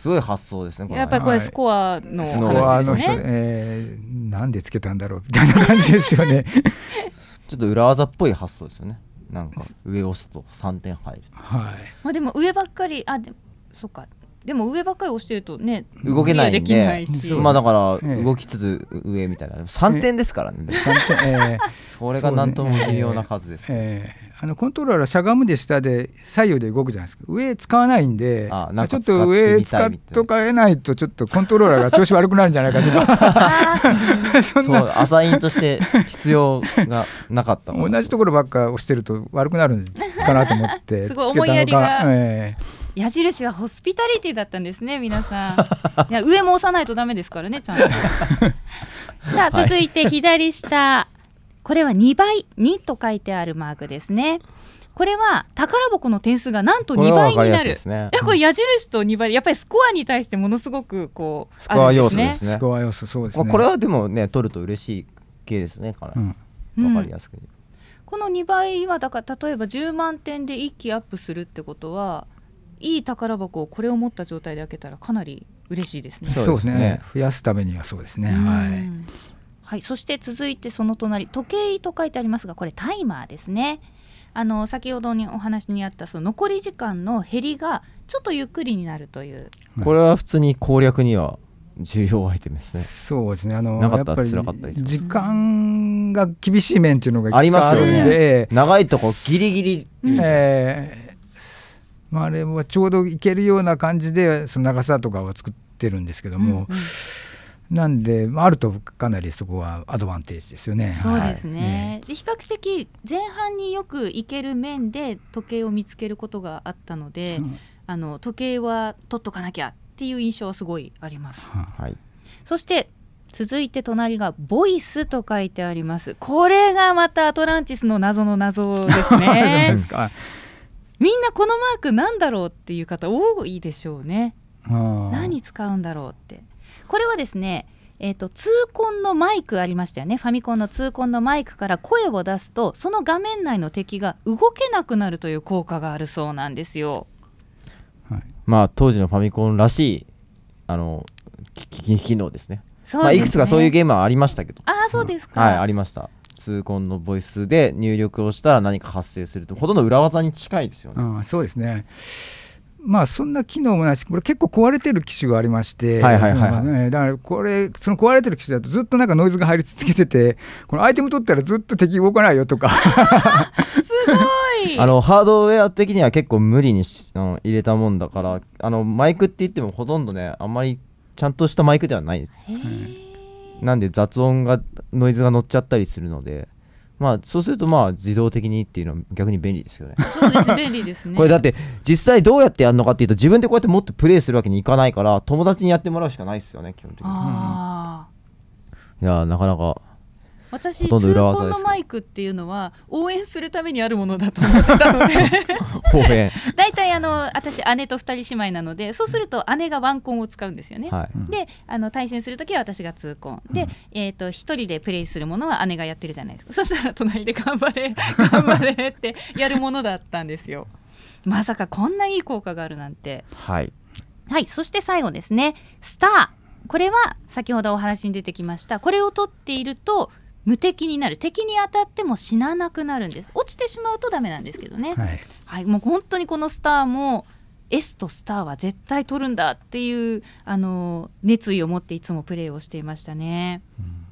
すごい発想ですねやっぱりこれスコアの話ですね、はい、えー、なんでつけたんだろうみたいな感じですよね ちょっと裏技っぽい発想ですよねなんか上押すと三点入る、はい、まあでも上ばっかりあでそっかでも上ばっかり押してるとね動けないんでまあだから動きつつ上みたいな三点ですからね、ええ、それが何とも微妙な数です、ねえええあのコントローラーしゃがむで下で左右で動くじゃないですか上使わないんでちょっと上使っとかえないとちょっとコントローラーが調子悪くなるんじゃないかとかそうアサインとして必要がなかった同じところばっか押してると悪くなるんかなと思って すごい思いやりが、えー、矢印はホスピタリティだったんですね皆さんいや上も押さないとダメですからねちゃんと さあ続いて左下、はいこれは2倍2と書いてあるマークですね。これは宝箱の点数がなんと2倍になる。これ,、ね、これ矢印と2倍、やっぱりスコアに対してものすごくこう、スコア要素ですね。スコア要素、そうですね。これはでもね、取ると嬉しい系ですね、かなり。わ、かりやすく、うん、この2倍は、だから例えば10万点で一気アップするってことは、いい宝箱をこれを持った状態で開けたら、かなり嬉しいですね。そうですね。増やすためにはそうですね。はい。はい、そして続いてその隣時計と書いてありますがこれタイマーですねあの先ほどにお話にあったその残り時間の減りがちょっとゆっくりになるというこれは普通に攻略には重要アイテムですね。そうですね。あのやっぱり時間が厳しい面っていうのがありますよね。長いとこギリギリ、えー、まああれはちょうどいけるような感じでその長さとかは作ってるんですけども。うんうんなんであるとかなりそこはアドバンテージですよね。そうですね。はい、比較的前半によく行ける面で時計を見つけることがあったので、うん、あの時計は取っとかなきゃっていう印象はすごいあります。はい。そして続いて隣がボイスと書いてあります。これがまたアトランティスの謎の謎ですね。すか。みんなこのマークなんだろうっていう方多いでしょうね。何使うんだろうって。これはですねえーと、痛恨のマイクありましたよねファミコンの痛恨のマイクから声を出すとその画面内の敵が動けなくなるという効果があるそうなんですよ、はいまあ、当時のファミコンらしいあの機能ですねそう、ね、まあ、いくつかそういうゲームはありましたけどああそうですか、うん、はいありました痛恨のボイスで入力をしたら何か発生するとほとんど裏技に近いですよね、うん、そうですねまあ、そんな機能もないし、これ結構壊れてる機種がありまして、はいはいはい、い、だからこれ、その壊れてる機種だとずっとなんかノイズが入り続けてて、このアイテム取ったらずっと敵動かないよとか。すごい あのハードウェア的には結構無理に入れたもんだからあのマイクって言ってもほとんどねあんまりちゃんとしたマイクではないですなんで雑音がノイズが乗っちゃったりするのでまあ、そうするとまあ自動的にっていうのは逆に便利ですよね。そうです便利ですねこれだって実際どうやってやるのかっていうと自分でこうやって持ってプレイするわけにいかないから友達にやってもらうしかないですよね基本的に。いやなかなか私ほとんど裏技のマイクっていうのは応援するためにあるものだと思ってたので 大体あの私姉と2人姉妹なのでそうすると姉がワンコンを使うんですよね、はい、であの対戦する時は私がツーコンで、うん、えーと、1人でプレイするものは姉がやってるじゃないですか そしたら隣で頑張れ頑張れってやるものだったんですよまさかこんないい効果があるなんてはい、はい、そして最後ですねスターこれは先ほどお話に出てきましたこれを取っていると無敵になる敵に当たっても死ななくなるんです落ちてしまうとダメなんですけどね、はい、はい、もう本当にこのスターも S とスターは絶対取るんだっていうあの熱意を持っていつもプレーをしていましたね。うん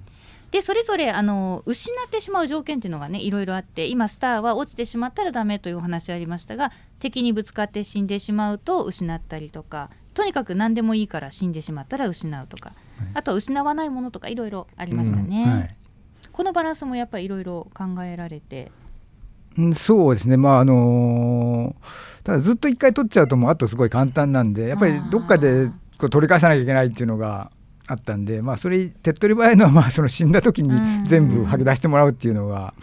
でそれぞれあの失ってしまう条件っていうのがねいろいろあって今スターは落ちてしまったらダメというお話ありましたが敵にぶつかって死んでしまうと失ったりとかとにかく何でもいいから死んでしまったら失うとか、はい、あと失わないものとかいろいろありましたね。うんはいこのバランスもやっぱりいろいろ考えられて。そうですね、まああのー、ただずっと一回取っちゃうともうあとすごい簡単なんでやっぱりどっかでこう取り返さなきゃいけないっていうのがあったんで、まあ、それ手っ取り早いのはまあその死んだ時に全部吐き出してもらうっていうのが。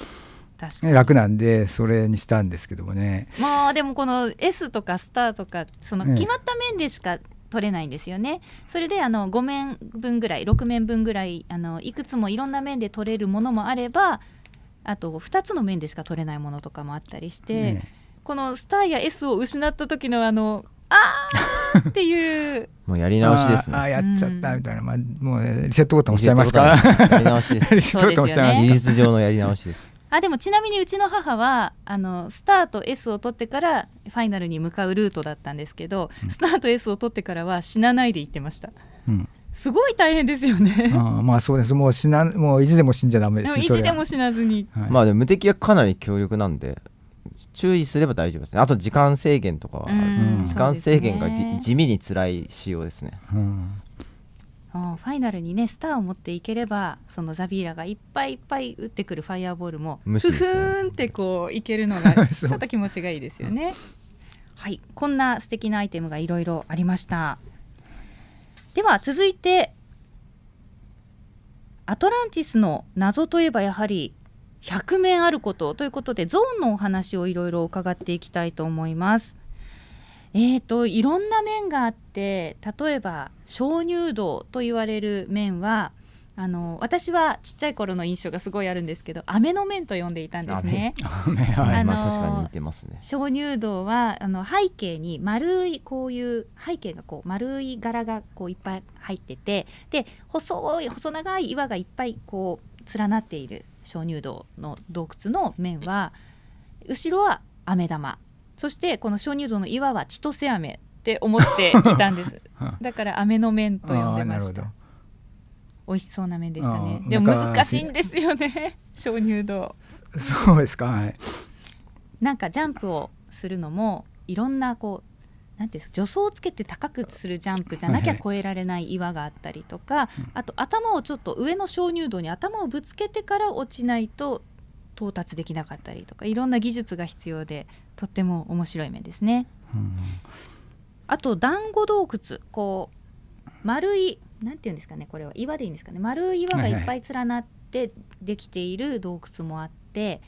楽なんでそれにしたんですけどもねまあでもこの S とかスターとかその決まった面でしか取れないんですよね。それであの5面分ぐらい6面分ぐらいあのいくつもいろんな面で取れるものもあればあと2つの面でしか取れないものとかもあったりして、ね、このスターや S を失った時のあのあーっていう もうやり直しですねああやっちゃったみたいな、まあ、もうリセットボタン押しちゃいますからやり直しですリセちゃいま事実上のやり直しですあでもちなみにうちの母はあのスターと S を取ってからファイナルに向かうルートだったんですけど、うん、スターと S を取ってからは死なないで行ってました。うんすごい大変ですよね。あまあそうです。もう死なもう意地でも死んじゃダメです。で意地でも死なずに。はい、まあでも無敵はかなり強力なんで。注意すれば大丈夫ですね。あと時間制限とかは、時間制限が、ね、地味に辛い仕様ですね。うん、ファイナルにねスターを持っていければそのザビーラがいっぱいいっぱい打ってくるファイアーボールも、ふふーんってこういけるのが ちょっと気持ちがいいですよね。はいこんな素敵なアイテムがいろいろありました。では続いてアトランティスの謎といえばやはり100面あることということでゾーンのお話をいろいろ伺っていきたいと思います。えーと、いろんな面があって例えば鍾乳洞と言われる面はあの私はちっちゃい頃の印象がすごいあるんですけど飴の面と呼んでいたんですね。あの鍾乳洞はあの背景に丸いこういう背景がこう丸い柄がこういっぱい入っててで細い細長い岩がいっぱいこう連なっている鍾乳洞の洞窟の面は後ろは飴玉そしてこの鍾乳洞の岩は千歳飴って思っていたんです だから飴の面と呼んでました美味しそうな麺でしたねでも難しいんですよね 鍾乳洞そうですかはいなんかジャンプをするのもいろんなこうなんていうんです助走をつけて高くするジャンプじゃなきゃ越えられない岩があったりとか、はいはい、あと頭をちょっと上の鍾乳洞に頭をぶつけてから落ちないと到達できなかったりとかいろんな技術が必要でとっても面白い面ですね。うん、あと団子洞窟こう丸いなんていうんですかねこれは岩でいいんですかね丸い岩がいっぱい連なってできている洞窟もあって、はいはい、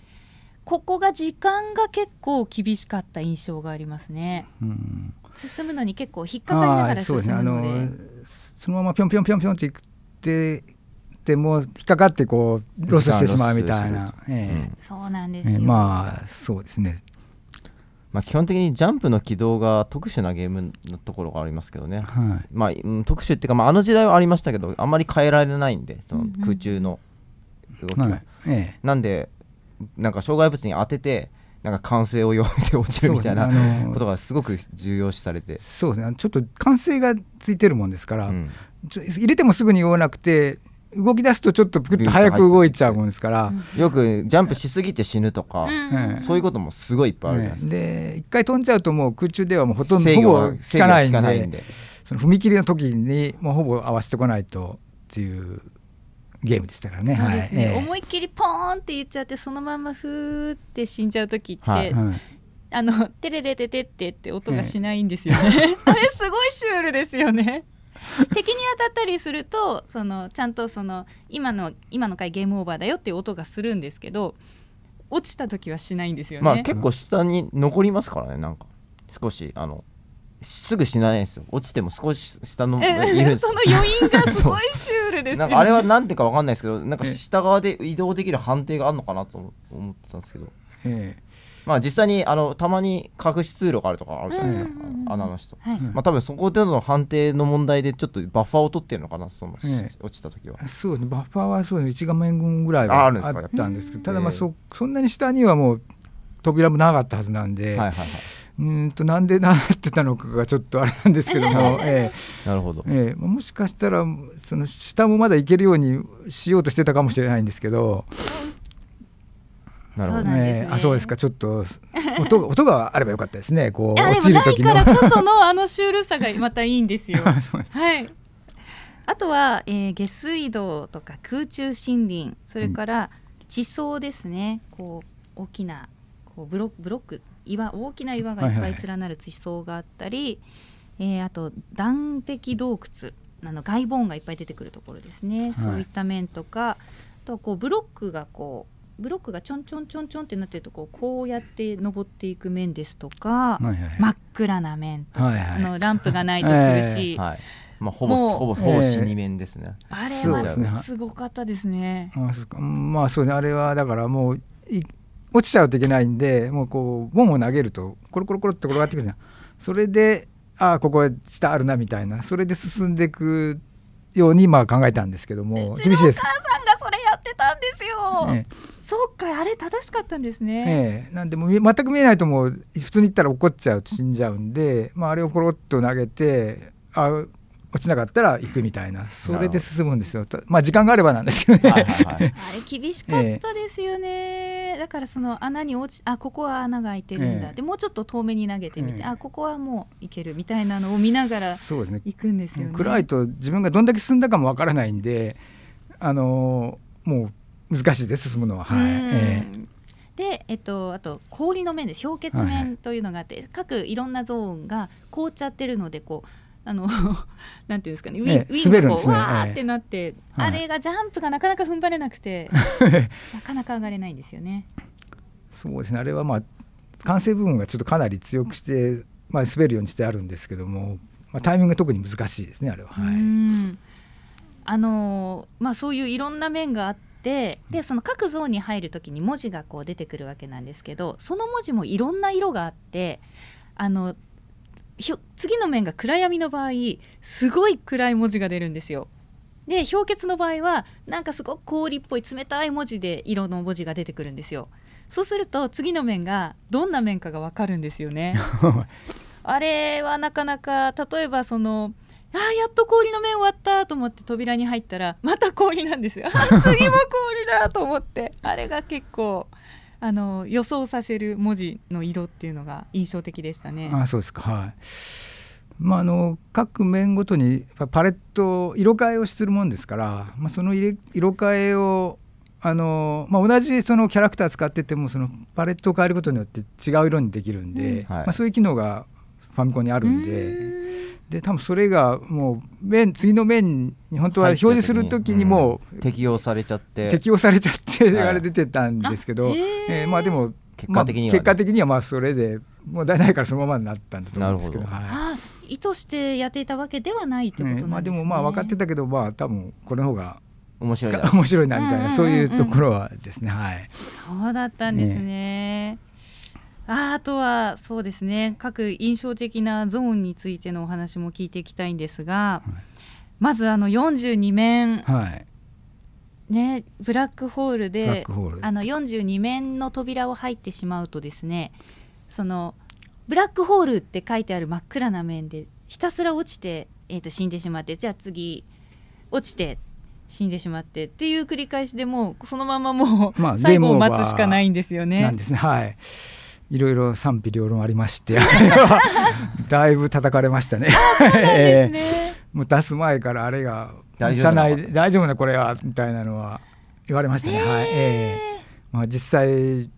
ここが時間が結構厳しかった印象がありますね。うん、進むのに結構引っかかりながら進むのでそのままぴょんぴょんぴょんぴょんっていってってもう引っかかってこうロスしてしまうみたいな、えー、そうなんですよ、えー、まあそうですねまあ、基本的にジャンプの軌道が特殊なゲームのところがありますけどね、はいまあ、うん、特殊っていうか、まあ、あの時代はありましたけどあんまり変えられないんでその空中の動きうんうんはい、なんでなんか障害物に当ててなんか歓声を弱めて落ちるみたいな、ね、ことがすごく重要視されてそうですねちょっと歓声がついてるもんですから、うん、入れてもすぐに酔わなくて動き出すとちょっとプクッと早く動いちゃうもんですから、うん、よくジャンプしすぎて死ぬとか、うん、そういうこともすごいいっぱいあるじゃないですか、ね、で一回飛んじゃうともう空中ではもうほとんどほぼ効かないんでいんでその踏切の時にもうほぼ合わせてこないとっていうゲームでしたからね、ねはい思いっきりポーンって言っちゃってそのままふーって死んじゃう時って、はいあの、テレレテテってって音がしないんですよね。え あれすごいシュールですよね。敵に当たったりするとそのちゃんとその今の今の回ゲームオーバーだよっていう音がするんですけど落ちた時はしないんですよね、まあ結構下に残りますからねなんか少しあのすぐ死なないですよ落ちても少し下のいるその余韻がすごいシュールですよ、ね あれはなんてか分かんないですけどなんか下側で移動できる判定があるのかなと思ってたんですけど、ええまあ、実際にあのたまに隠し通路があるとかあるじゃないですか、穴の人、はい、まあ、多分そこでの判定の問題でちょっとバッファーを取ってるのかなその、え落ちた時はそうねバッファーはそうね1画面分ぐらいはあったんですけどただまあそそんなに下にはもう扉もなかったはずなんで、はいはいはい、うんとなんでなってたのかがちょっとあれなんですけども、えー、なるほど、えー、もしかしたらその下もまだ行けるようにしようとしてたかもしれないんですけどなるほどね。あ、そうですか。ちょっと音 音があればよかったですね。こう落ちる時の。ないからこそのあのシュールさがまたいいんですよ。はい。あとは、えー、下水道とか空中森林、それから地層ですね。こう大きなこうブロブロック岩大きな岩がいっぱい連なる地層があったり、はえあと断壁洞窟。あの外ボがいっぱい出てくるところですね、そういった面とか、はい、とこうブロックがこうブロックがちょんちょんちょんちょんってなってるとこをこうやって登っていく面ですとか、はいはい、真っ暗な面とか、はいはい、のランプがないと苦しい。えーはいまあ、ほぼほぼほぼ死面ですね、えー、あれはすごかったですね。あまあそうですねあれはだからもう落ちちゃうといけないんでもうこうボンを投げるとコロコロコロって転がっていくじゃんそれでああここ下あるなみたいなそれで進んでいくようにまあ考えたんですけども厳しいです。お母さんがそれやってたんですよ、ね、そうかあれ正しかったんですね、ええ、なんでも全く見えないともう普通に言ったら怒っちゃうと死んじゃうんで、まあ、あれをポロッと投げてあ落ちなかったら行くみたいなそれで進むんですよまあ時間があればなんですけどね、はいはいはい、あれ厳しかったですよね、え、だからその穴に落ちあここは穴が開いてるんだ、でもうちょっと遠目に投げてみて、あここはもういけるみたいなのを見ながらそうですね行くんですよね、ね、暗いと自分がどんだけ進んだかもわからないんであのもう難しいです進むのは。はい、で、えっと、あと氷の面です氷結面というのがあって、はい各いろんなゾーンが凍っちゃってるのでこうあの なんていうんですかねウィ,、ええ、ウィンがこう、ね、わーってなって、ええ、あれがジャンプがなかなか踏ん張れなくて、はい、なかなか上がれないんですよね。そうですねあれはまあ完成部分がちょっとかなり強くして、まあ、滑るようにしてあるんですけども、まあ、タイミングが特に難しいですねあれは。はい、あのまあ、そういういろんな面があっててでその各ゾーンに入る時に文字がこう出てくるわけなんですけどその文字もいろんな色があってあの次の面が暗闇の場合すごい暗い文字が出るんですよ。で氷結の場合はなんかすごく氷っぽい冷たい文字で色の文字が出てくるんですよ。そうすると次の面がどんな面かがわかるんですよね。あれはなかなか例えばそのあやっと氷の面終わったと思って扉に入ったらまた氷なんですよ。次も氷だと思ってあれが結構あの予想させる文字の色っていうのが印象的でしたね。あそうですかはいまあ、あの各面ごとにパレット色替えをするもんですから、まあ、その色替えをあの、まあ、同じそのキャラクター使っててもそのパレットを変えることによって違う色にできるんで、うんはい、まあ、そういう機能がファミコンにあるんで。で多分それがもう面次の面に本当は表示する時にも、う適用されちゃって適用されちゃってあれ出てたんですけど、はえー、まあでも結果的には、ねまあ、結果的にはまあそれでもう大体からそのままになったんだと思うんですけど。はい、意図してやっていたわけではないということ、ね、まあ、でもまあ分かってたけどまあ多分この方が面白い面白いなみたいな、そういうところはですね、はいそうだったんですね、ねああとはそうですね各印象的なゾーンについてのお話も聞いていきたいんですが、はい、まずあの42面、はい、ね、ブラックホールであの42面の扉を入ってしまうとですねそのブラックホールって書いてある真っ暗な面でひたすら落ちて、えー、と死んでしまってじゃあ次落ちて死んでしまってっていう繰り返しでもうそのままもう、最後を待つしかないんですよね。なんですねはいいろいろ賛否両論ありまして だいぶ叩かれましたねね もう出す前からあれが社内で大丈夫なこれはみたいなのは言われましたね。はいえーまあ、実際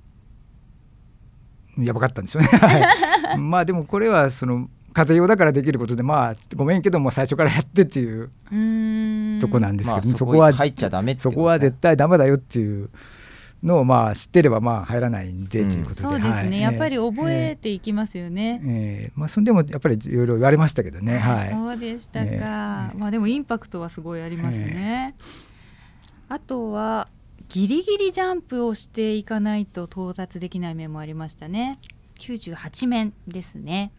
やばかったんですよね。はい、まあでもこれはその家庭用だからできることでまあごめんけども最初からやってっていうとこなんですけど、まあ、そこは入っちゃダメそこは絶対ダメだよっていうのをまあ知ってればまあ入らないんでということで、そうですね、はい、やっぱり覚えていきますよね。えー、えー、まあそんでもやっぱりいろいろ言われましたけどね。はい、そうでしたか、えー、まあでもインパクトはすごいありますね。えー、あとはギリギリジャンプをしていかないと到達できない面もありましたね。98面ですね。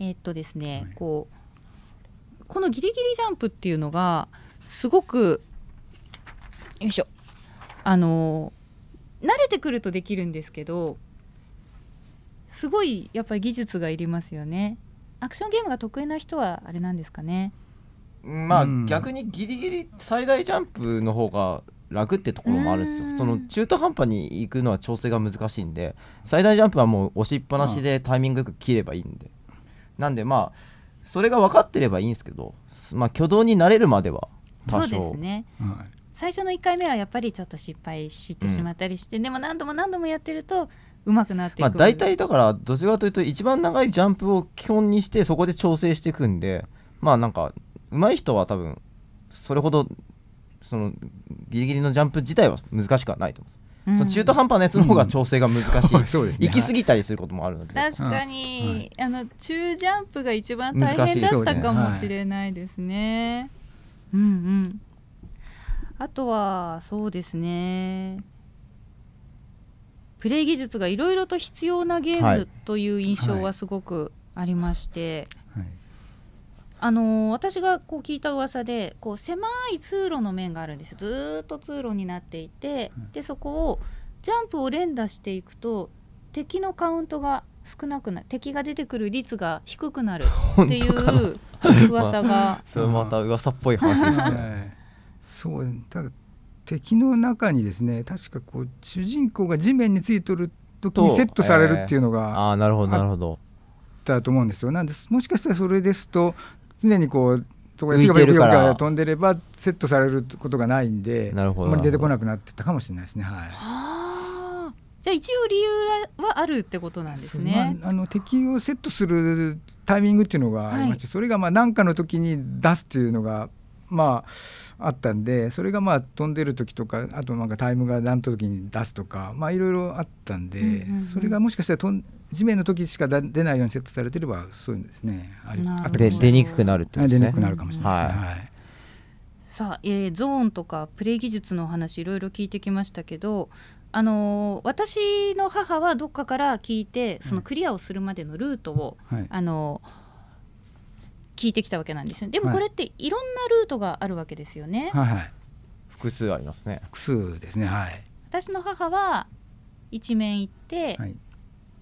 えー、っとですね、はい、こうこのギリギリジャンプっていうのがすごくよいしょあの慣れてくるとできるんですけどすごいやっぱり技術がいりますよねアクションゲームが得意な人はあれなんですかねまあ、逆にギリギリ最大ジャンプの方が楽ってところもあるんですよその中途半端に行くのは調整が難しいんで最大ジャンプはもう押しっぱなしでタイミングよく切ればいいんで、うん、なんでまあそれが分かってればいいんですけどまあ挙動に慣れるまでは多少そうですね、はい最初の1回目はやっぱりちょっと失敗してしまったりして、うん、でも何度も何度もやってるとうまくなっていく、まあ、大体だからどちらかというと一番長いジャンプを基本にしてそこで調整していくんでまあなんか上手い人は多分それほどそのギリギリのジャンプ自体は難しくはないと思います。うその中途半端なやつの方が調整が難しい、うんね、行き過ぎたりすることもあるので確かに、うん、あの中ジャンプが一番大変だったかもしれないですね。うすねうんうんあとはそうですねプレイ技術がいろいろと必要なゲームという印象はすごくありまして、はいはい、あの私がこう聞いた噂でこう狭い通路の面があるんですよずっと通路になっていて、でそこをジャンプを連打していくと敵のカウントが少なくな敵が出てくる率が低くなるっていう噂が それまた噂っぽい話ですね そうただ敵の中にですね確かこう主人公が地面についてる時にセットされるっていうのが、えー、あなるほどなるほどだと思うんですよなんでもしかしたらそれですと常にこうとかでピカピ飛んでればセットされることがないんであまり出てこなくなってたかもしれないですね。はい、はじゃあ一応理由はあるってことなんですね。まあ、あの敵をセットするタイミングっていうのがありまして、はい、それがまあ何かの時に出すっていうのがまああったんでそれがまあ飛んでる時とかあとなんかタイムが何と時に出すとかまあいろいろあったんで、うんうんうん、それがもしかしたらとん地面の時しか出ないようにセットされてればそういうですねあで出にくくなるってことですね。出にくくなるかもしれないですね。ううん、はい、はいさあ、えー、ゾーンとかプレイ技術の話いろいろ聞いてきましたけど、あのー、私の母はどっかから聞いてそのクリアをするまでのルートを、うんはい、あのー聞いてきたわけなんですよでもこれっていろんなルートがあるわけですよね、はい、はいはい、複数ありますね複数ですねはい私の母は1面行って、はい、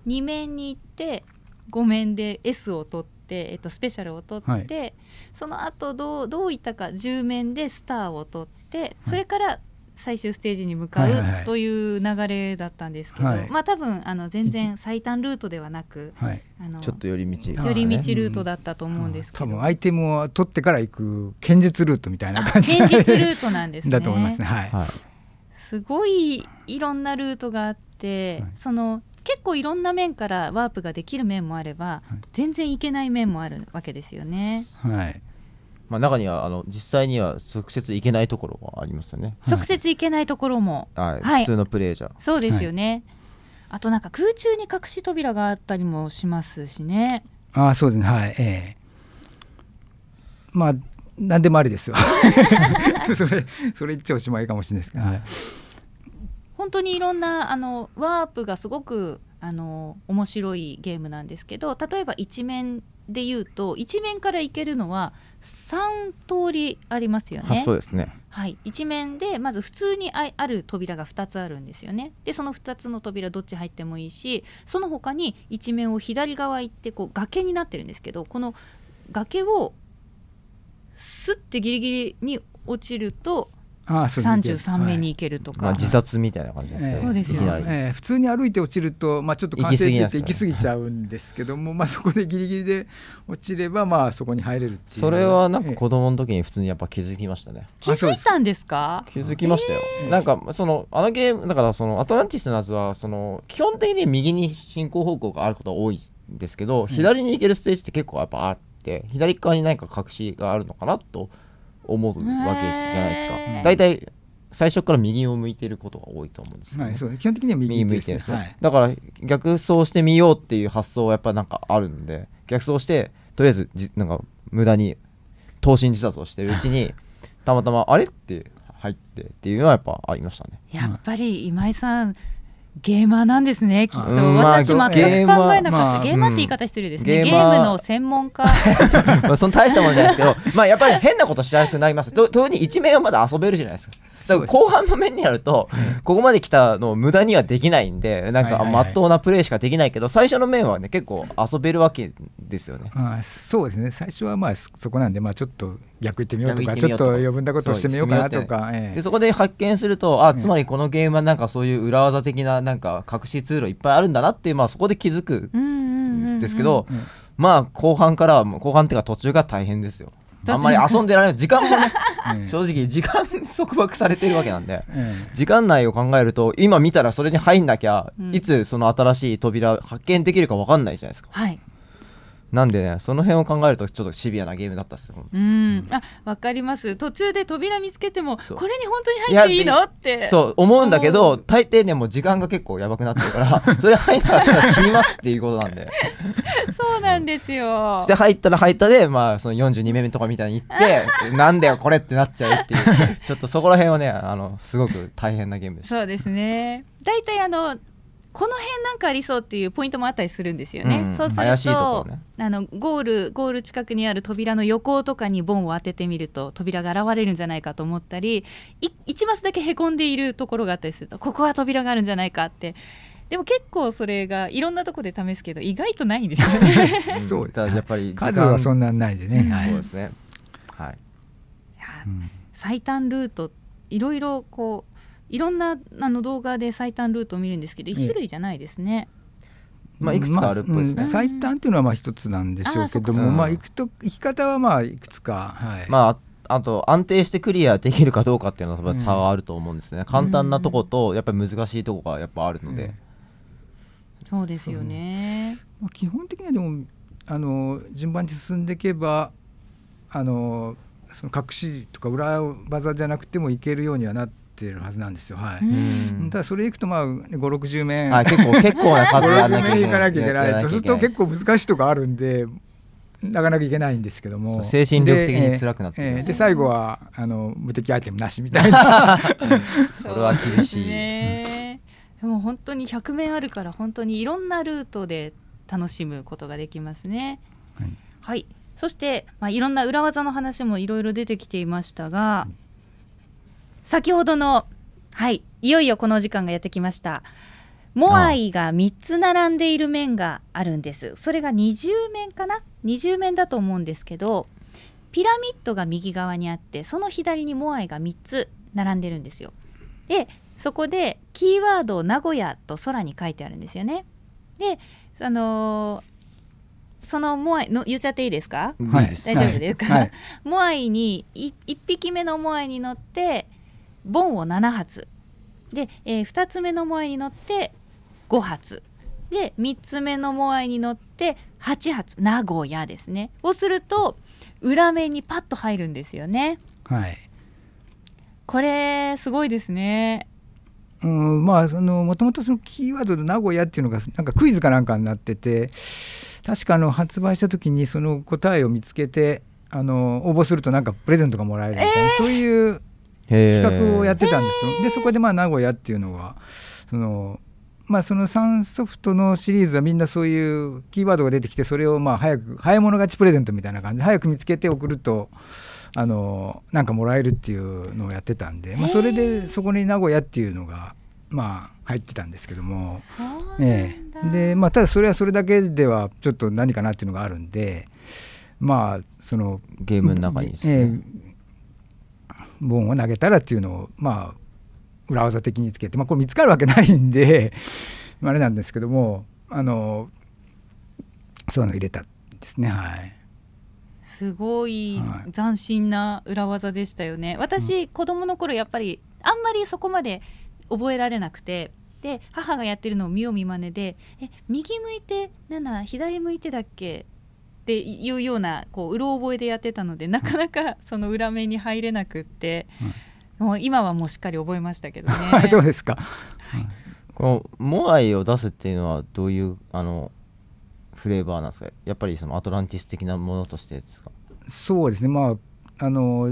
2面に行って5面で S を取って、えっと、スペシャルを取って、その後どうどういったか10面でスターを取ってそれから最終ステージに向かう、という流れだったんですけど、はい、まあ多分あの全然最短ルートではなく、はい、あのちょっと寄り道、ね、寄り道ルートだったと思うんですけど、うん、多分アイテムを取ってから行く堅実ルートみたいな感じ堅実ルートなんですねだと思いますねはい、すごいいろんなルートがあって、その結構いろんな面からワープができる面もあれば、全然いけない面もあるわけですよねはいまあ、中にはあの実際には直接行けないところもありますよね。直接行けないところも、はい、普通のプレーじゃ。そうですよね、はい、あとなんか空中に隠し扉があったりもしますしね。ああそうですねはい、えー、まあ何でもありですよ それそれ言っちゃおしまいかもしれないですけど、はい、本当にいろんなあのワープがすごくあの面白いゲームなんですけど例えば一面で言うと一面から行けるのは3通りありますよね。そうですねはい、一面でまず普通にある扉が2つあるんですよね。でその2つの扉どっち入ってもいいしその他に一面を左側行ってこう崖になってるんですけどこの崖をすってギリギリに落ちると33名に行けるとか、はいまあ、自殺みたいな感じですけど、えー、ね、えー、普通に歩いて落ちると、まあ、ちょっと完成形って行き過ぎちゃうんですけども、まあ、そこでギリギリで落ちれば、まあ、そこに入れるそれはなんか子供の時に普通にやっぱ気づきましたね、えー、気づいたんですか気づきましたよ、えー、なんかそのあのゲームだからそのアトランティスの夏はその基本的に右に進行方向があることが多いんですけど、左に行けるステージって結構やっぱあって左側に何か隠しがあるのかなと思うわけじゃないですか、だいたい最初から右を向いていることが多いと思うんですよ、ね、はい、そう基本的には右向いてるんですよ、はい、だから逆走してみようっていう発想はやっぱなんかあるんで逆走してとりあえずじなんか無駄に投身自殺をしてるうちにたまたまあれって入ってっていうのはやっぱありましたねやっぱり今井さん、うんゲーマーなんですね、きっと。私、全く考えなかった。まあ、ゲーマーって言い方失礼ですね。ゲームの専門家。まあ、その大したもんじゃないですけど、まあ、やっぱり変なことしなくなります。と、特に一面はまだ遊べるじゃないですか。後半の面になると、ここまで来たの無駄にはできないんで、なんか、まっとうなプレーしかできないけど、最初の面はね、結構遊べるわけですよね。あそうですね。最初はまあ、そこなんで、まあ、ちょっと、逆行ってみようとかちょっと余分なことをしてみようかなとか、ね、でそこで発見するとあつまりこのゲームはなんかそういう裏技的ななんか隠し通路いっぱいあるんだなって、まあ、そこで気づくんですけど、まあ後半から後半っていうか途中が大変ですよ。あんまり遊んでられない時間もね 正直時間束縛されてるわけなんで、うん、時間内を考えると今見たらそれに入んなきゃ、うん、いつその新しい扉発見できるか分かんないじゃないですか。はいなんでねその辺を考えるとちょっとシビアなゲームだったっすうんあわかります途中で扉見つけてもこれに本当に入っていいのってそう思うんだけど大抵ねもう時間が結構やばくなってるから それ入ったら死にますっていうことなんでそうなんですよ、うん、で入ったら入ったでまあその42目目とかみたいに行って なんだよこれってなっちゃうっていうちょっとそこら辺はねあのすごく大変なゲームですそうですね大体あのこの辺なんかありそうっていうポイントもあったりするんですよね、うん、そうすると、ね、あのゴールゴール近くにある扉の横とかにボンを当ててみると扉が現れるんじゃないかと思ったり1マスだけへこんでいるところがあったりするとここは扉があるんじゃないかってでも結構それがいろんなところで試すけど意外とないんですよね そうだやっぱり数はそんなないでね、はい、そうですねはい、うん、最短ルートいろいろこういろんなあの動画で最短ルートを見るんですけど一種類じゃないですね。まあ、いくつかあるっぽいですね、まあうん、最短っていうのはまあ一つなんでしょうけども、あまあ、行くと行き方はまあいくつか、はい、まああと安定してクリアできるかどうかっていうのは差はあると思うんですね、うん、簡単なとことやっぱり難しいとこがやっぱあるので、うん、そうですよね、まあ、基本的にはでもあの順番に進んでいけばあのその隠しとか裏技じゃなくてもいけるようにはなっってるはずなんですよ、はい、ただそれいくとまあ560面、はい、結構結構な数やらなきゃいけないとすると結構難しいとこあるんでなかなかいけないんですけども精神力的に辛くなって、で,、最後はあの無敵アイテムなしみたいな それは厳しいでも本当に100面あるから本当にいろんなルートで楽しむことができますね、はい、はい、そして、まあ、いろんな裏技の話もいろいろ出てきていましたが、うん先ほどのはいいよいよこの時間がやってきましたモアイが3つ並んでいる面があるんですそれが20面かな20面だと思うんですけどピラミッドが右側にあってその左にモアイが3つ並んでるんですよでそこでキーワードを名古屋と空に書いてあるんですよねであのー、そのモアイの言っちゃっていいですか、はい、大丈夫ですか、はい、モアイに1匹目のモアイに乗ってボンを7発で、えー、2つ目のモアイに乗って5発で3つ目のモアイに乗って8発名古屋ですねをすると裏面にパッと入るんですよね。はいこれすごいですね。うん、まあそのもともとそのキーワードの名古屋っていうのがなんかクイズかなんかになってて確かの発売した時にその答えを見つけてあの応募するとなんかプレゼントがもらえるみたいな、えー、そういう企画をやってたんですよ。でそこでまあ名古屋っていうのはそのまあ、その3ソフトのシリーズはみんなそういうキーワードが出てきてそれをまあ早く早い者勝ちプレゼントみたいな感じで早く見つけて送るとあのなんかもらえるっていうのをやってたんで、まあ、それでそこに名古屋っていうのがまあ入ってたんですけどもええ、でまあ、ただそれはそれだけではちょっと何かなっていうのがあるんでまあそのゲームの中にですね、ええボーンを投げたらっていうのを、まあ、裏技的につけて、まあ、これ見つかるわけないんで あれなんですけどもあのそういうの入れたんですねはい。すごい斬新な裏技でしたよね、はい、私、子供の頃やっぱりあんまりそこまで覚えられなくてで母がやってるのを見よう見まねで「え右向いて7左向いてだっけ?」っていうようなこううろ覚えでやってたのでなかなかその裏面に入れなくって、うん、もう今はもうしっかり覚えましたけどね そうですか、はい、このモアイを出すっていうのはどういうあのフレーバーなんですかやっぱりそのアトランティス的なものとしてですかそうですねまああの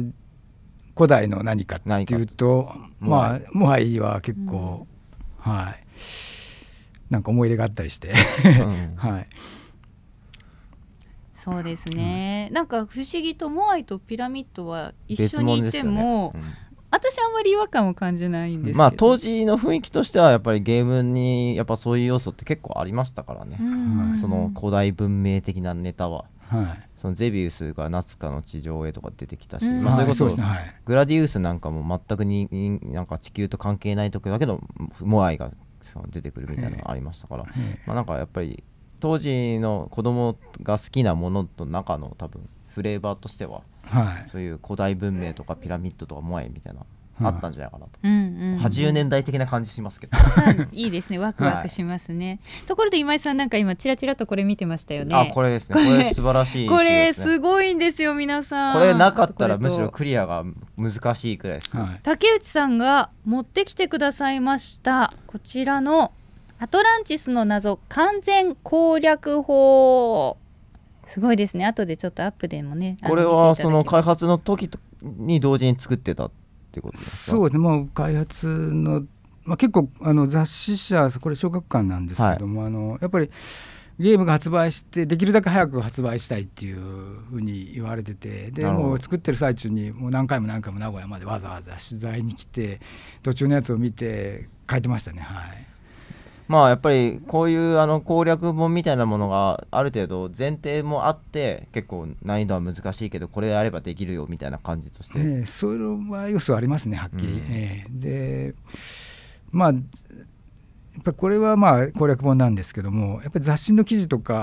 古代の何かっていうとまあモアイは結構、うん、はいなんか思い入れがあったりして はい、そうですね、うん、なんか不思議とモアイとピラミッドは一緒にいても、ねうん、私あんまり違和感を感じないんですけど、まあ、当時の雰囲気としてはやっぱりゲームにやっぱそういう要素って結構ありましたからね、その古代文明的なネタは。はいそのゼビウスがナツカの地上へとか出てきたし、うん、まあ、それこそグラディウスなんかも全くになんか地球と関係ない時だけどモアイが出てくるみたいなのがありましたから、まあ、なんかやっぱり当時の子供が好きなものの中の多分フレーバーとしては、はい、そういう古代文明とかピラミッドとかモアイみたいな、あったんじゃないかなと、うんうん、80年代的な感じしますけど、いいですねワクワクしますね、はい、ところで今井さんなんか今ちらちらとこれ見てましたよねあこれですねこれ素晴らしい、ね、これすごいんですよ皆さんこれなかったらむしろクリアが難しいくらいです、ね、はい、竹内さんが持ってきてくださいましたこちらのアトランティスの謎完全攻略法すごいですね後でちょっとアップでもねこれはその開発の時に同時に作ってたってことですかそうですねも開発の、まあ、結構あの雑誌社これ小学館なんですけども、はい、あのやっぱりゲームが発売してできるだけ早く発売したいっていうふうに言われててでもう作ってる最中にもう何回も何回も名古屋までわざわざ取材に来て途中のやつを見て書いてましたねはい。まあやっぱりこういうあの攻略本みたいなものがある程度前提もあって結構難易度は難しいけどこれやればできるよみたいな感じとして、えー、そういう場合要素ありますねはっきり、うん、えー、でまあやっぱこれはまあ攻略本なんですけどもやっぱり雑誌の記事とか、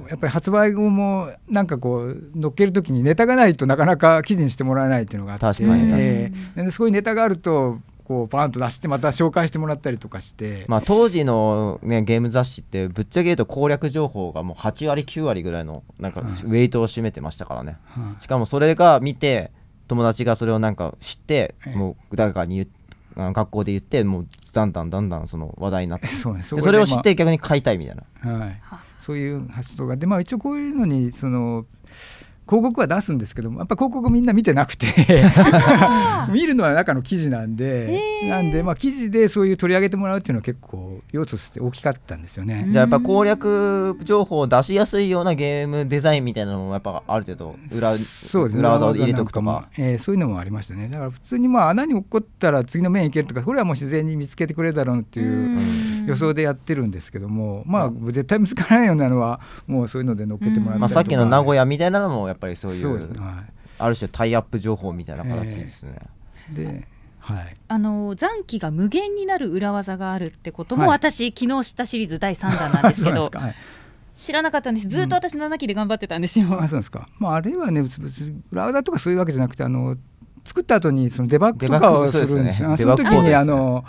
はい、やっぱり発売後もなんかこう載っける時にネタがないとなかなか記事にしてもらえないっていうのがあって確かに確かに、えー、すごいネタがあるとこうバーンと出してまた紹介してもらったりとかして、まあ、当時の、ね、ゲーム雑誌ってぶっちゃけ言うと攻略情報がもう8割9割ぐらいのなんかウェイトを占めてましたからね、はい、しかもそれが見て友達がそれをなんか知って、もう誰かに言って学校で言ってもうだんだんだんだんその話題になってそう、それを知って逆に買いたいみたいな、はい、そういう発想がでまあ一応こういうのにその広告は出すんですけどもやっぱ広告みんな見てなくて 見るのは中の記事なんで、えー、なんでまあ記事でそういう取り上げてもらうっていうのは結構要素として大きかったんですよねじゃあやっぱ攻略情報を出しやすいようなゲームデザインみたいなのもやっぱある程度裏そうです、ね、裏技を入れおくとかえー、そういうのもありましたねだから普通にまあ穴に落っこったら次の面いけるとかこれはもう自然に見つけてくれるだろうっていう予想でやってるんですけどもまあ絶対見つからないようなのはもうそういうので乗っけてもらっとうんまあ、さっきの名古屋みたいなのもやっぱぱりそういう、ねはい、ある種タイアップ情報みたいな形ですね。えー、ではい、あの残機が無限になる裏技があるってことも、はい、私昨日知ったシリーズ第3弾なんですけど 知らなかったんですずっと私7期で頑張ってたんですよ。うん、あそうですか、まあ、あれはねぶつつ裏技とかそういうわけじゃなくてあの作った後にそにデバッグとかをするんですよ。そ、ね,、の時に、ね、あの、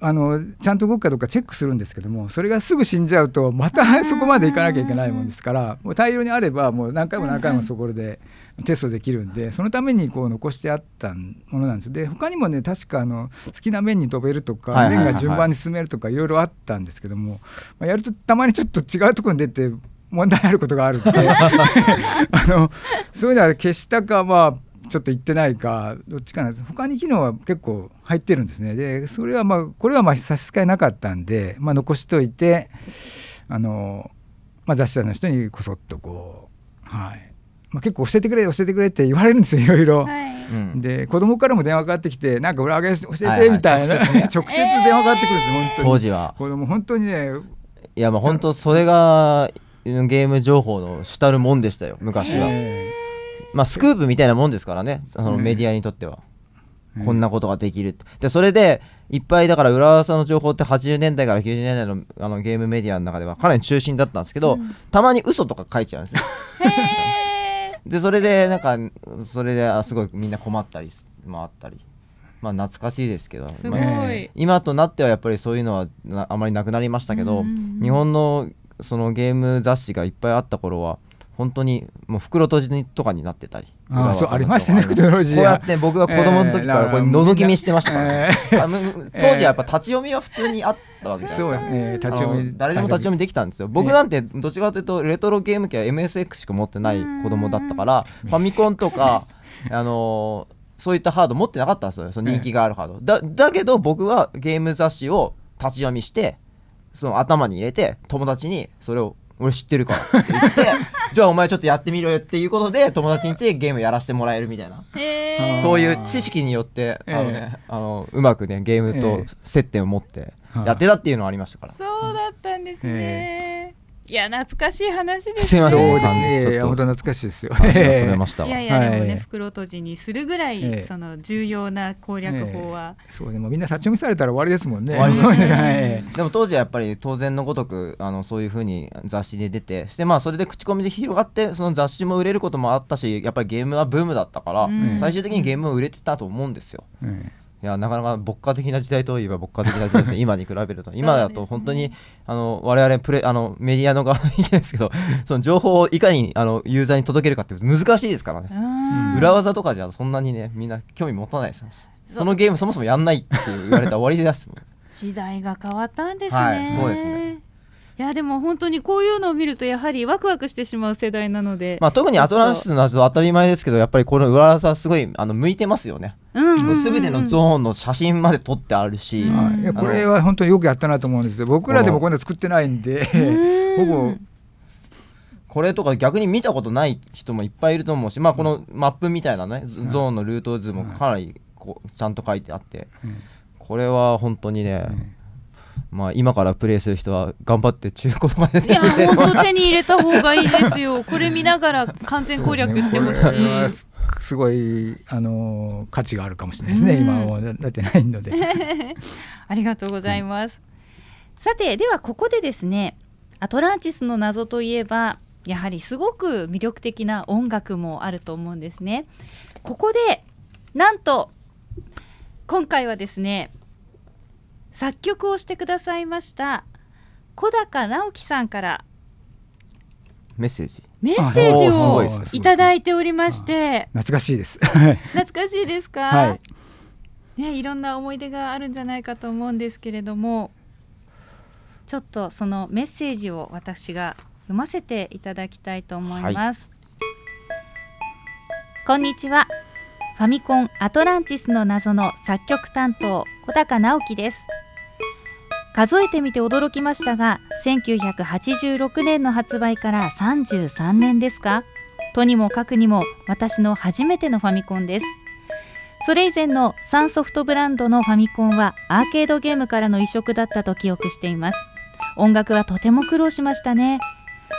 あのちゃんと動くかどうかチェックするんですけどもそれがすぐ死んじゃうとまたそこまでいかなきゃいけないもんですからもう大量にあればもう何回も何回もそこでテストできるんでそのためにこう残してあったものなんですで他にもね確かあの好きな面に飛べるとか面が順番に進めるとかいろいろあったんですけども、まあ、やるとたまにちょっと違うところに出て問題あることがあるんで あのそういうのは消したかまあちょっと行ってないかどっちかなんです他に機能は結構入ってるんですねでそれはまあこれはまあ差し支えなかったんで、まあ、残しといてあの、まあ、雑誌社の人にこそっとこう、はいまあ、結構教えてくれ教えてくれって言われるんですよ いろいろ。はい、で子供からも電話かかってきてなんか裏上げ教えてみたいな、はいはい、直接、電話かかってくるんです本当に当時は子供本当にねいやまあ本当それがゲーム情報の主たるもんでしたよ昔は。えーまあ、スクープみたいなもんですからねそのメディアにとっては、こんなことができるってでそれでいっぱいだから浦和さんの情報って80年代から90年代のあのゲームメディアの中ではかなり中心だったんですけど、うん、たまに嘘とか書いちゃうんですよ でそれでなんかそれですごいみんな困ったりまあったり。まあ、懐かしいですけどす、まあ、今となってはやっぱりそういうのはあまりなくなりましたけど、うん、日本のそのゲーム雑誌がいっぱいあった頃は本当にもう袋閉じとかになってたりあそうありましたね袋閉じこうやって僕は子供の時からこれ覗き見してましたからね、えー、当時はやっぱ立ち読みは普通にあったわけですそうですね立ち読み誰でも立ち読みできたんですよ僕なんてどっちかというとレトロゲーム機は MSX しか持ってない子供だったからファミコンとか あのそういったハード持ってなかったんですよその人気があるハード、だだけど僕はゲーム雑誌を立ち読みしてその頭に入れて友達にそれを俺知ってるから」って言って じゃあお前ちょっとやってみろよっていうことで友達にてゲームやらせてもらえるみたいな、えー、そういう知識によってあのね、えー、あのうまくねゲームと接点を持ってやってたっていうのはありましたから、えー、そうだったんですね、いや懐かしい話ですね。そうですね。本当懐かしいですよ。それました。いやいやでもね、袋閉じにするぐらい、その重要な攻略法は。そうでもみんな立ち読みされたら終わりですもんね。でも当時はやっぱり当然のごとくあのそういうふうに雑誌で出てしてまあそれで口コミで広がってその雑誌も売れることもあったしやっぱりゲームはブームだったから、最終的にゲームも売れてたと思うんですよ。いやなかなか牧歌的な時代といえば牧歌的な時代ですね 今に比べると今だと本当に、ね、あの我々プレあのメディアの側の意見ですけど その情報をいかにあのユーザーに届けるかって難しいですからね裏技とかじゃそんなにねみんな興味持たないですそのゲームそもそもやんないって言われたら終わりですもん 時代が変わったんですね、はい、そうですねいやでも本当にこういうのを見るとやはりワクワクしてしまう世代なので、まあ、特にアトランシスのは当たり前ですけどやっぱりこの裏技はすごいあの向いてますよね。すべてのゾーンの写真まで撮ってあるし、うん、これは本当によくやったなと思うんですけど僕らでもこんな作ってないんでほぼ これとか逆に見たことない人もいっぱいいると思うし、まあ、このマップみたいなね、うん、ゾーンのルート図もかなりこうちゃんと書いてあって、うん、これは本当にね、まあ、今からプレイする人は頑張って中古とで手に入れいや本当 手に入れた方がいいですよこれ見ながら完全攻略してほしい、ね、すごいあの価値があるかもしれないですね、うん、今はだってないので ありがとうございます、うん、さてではここでですねアトランティスの謎といえばやはりすごく魅力的な音楽もあると思うんですねここでなんと今回はですね作曲をしてくださいました小高直樹さんからメッセージメッセージをいただいておりまして懐かしいです 懐かしいですか、はい、ね、いろんな思い出があるんじゃないかと思うんですけれどもちょっとそのメッセージを私が読ませていただきたいと思います、はい、こんにちはファミコンアトランティスの謎の作曲担当小高直樹です数えてみて驚きましたが1986年の発売から33年ですかとにもかくにも私の初めてのファミコンですそれ以前のサンソフトブランドのファミコンはアーケードゲームからの移植だったと記憶しています音楽はとても苦労しましたね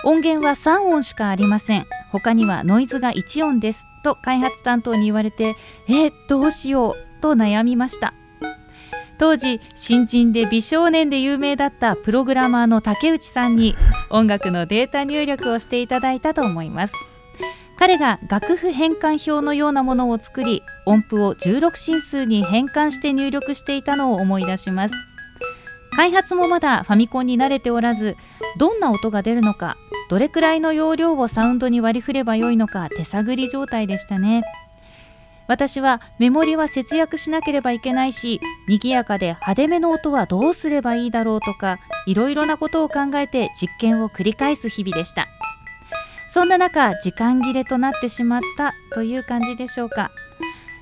音源は3音しかありません他にはノイズが1音ですと開発担当に言われてえどうしようと悩みました当時新人で美少年で有名だったプログラマーの竹内さんに音楽のデータ入力をしていただいたと思います彼が楽譜変換表のようなものを作り音符を16進数に変換して入力していたのを思い出します開発もまだファミコンに慣れておらずどんな音が出るのかどれくらいの容量をサウンドに割り振ればよいのか手探り状態でしたね私はメモリは節約しなければいけないし賑やかで派手めの音はどうすればいいだろうとかいろいろなことを考えて実験を繰り返す日々でしたそんな中時間切れとなってしまったという感じでしょうか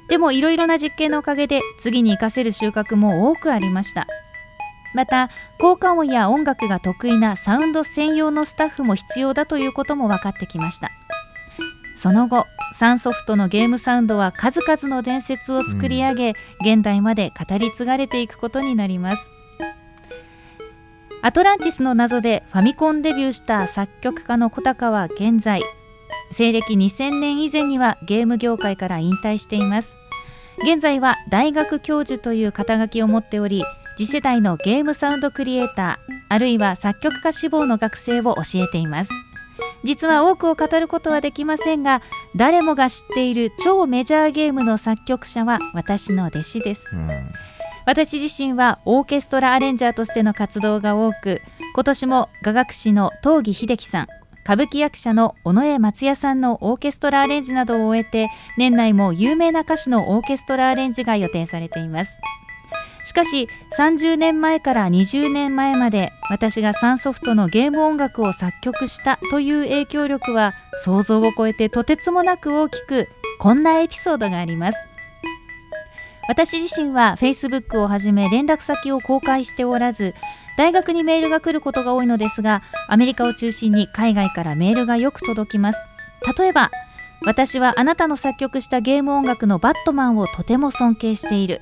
でもいろいろな実験のおかげで次に活かせる収穫も多くありましたまた効果音や音楽が得意なサウンド専用のスタッフも必要だということも分かってきましたその後サンソフトのゲームサウンドは数々の伝説を作り上げ、うん、現代まで語り継がれていくことになりますアトランティスの謎でファミコンデビューした作曲家の小高は現在西暦2000年以前にはゲーム業界から引退しています現在は大学教授という肩書きを持っており次世代のゲームサウンドクリエイターあるいは作曲家志望の学生を教えています実は多くを語ることはできませんが誰もが知っている超メジャーゲームの作曲者は私の弟子です、私自身はオーケストラアレンジャーとしての活動が多く今年も雅楽師の東儀秀樹さん歌舞伎役者の尾上松也さんのオーケストラアレンジなどを終えて年内も有名な歌手のオーケストラアレンジが予定されていますしかし30年前から20年前まで私がサンソフトのゲーム音楽を作曲したという影響力は想像を超えてとてつもなく大きくこんなエピソードがあります私自身は Facebook をはじめ連絡先を公開しておらず大学にメールが来ることが多いのですがアメリカを中心に海外からメールがよく届きます例えば私はあなたの作曲したゲーム音楽のバットマンをとても尊敬している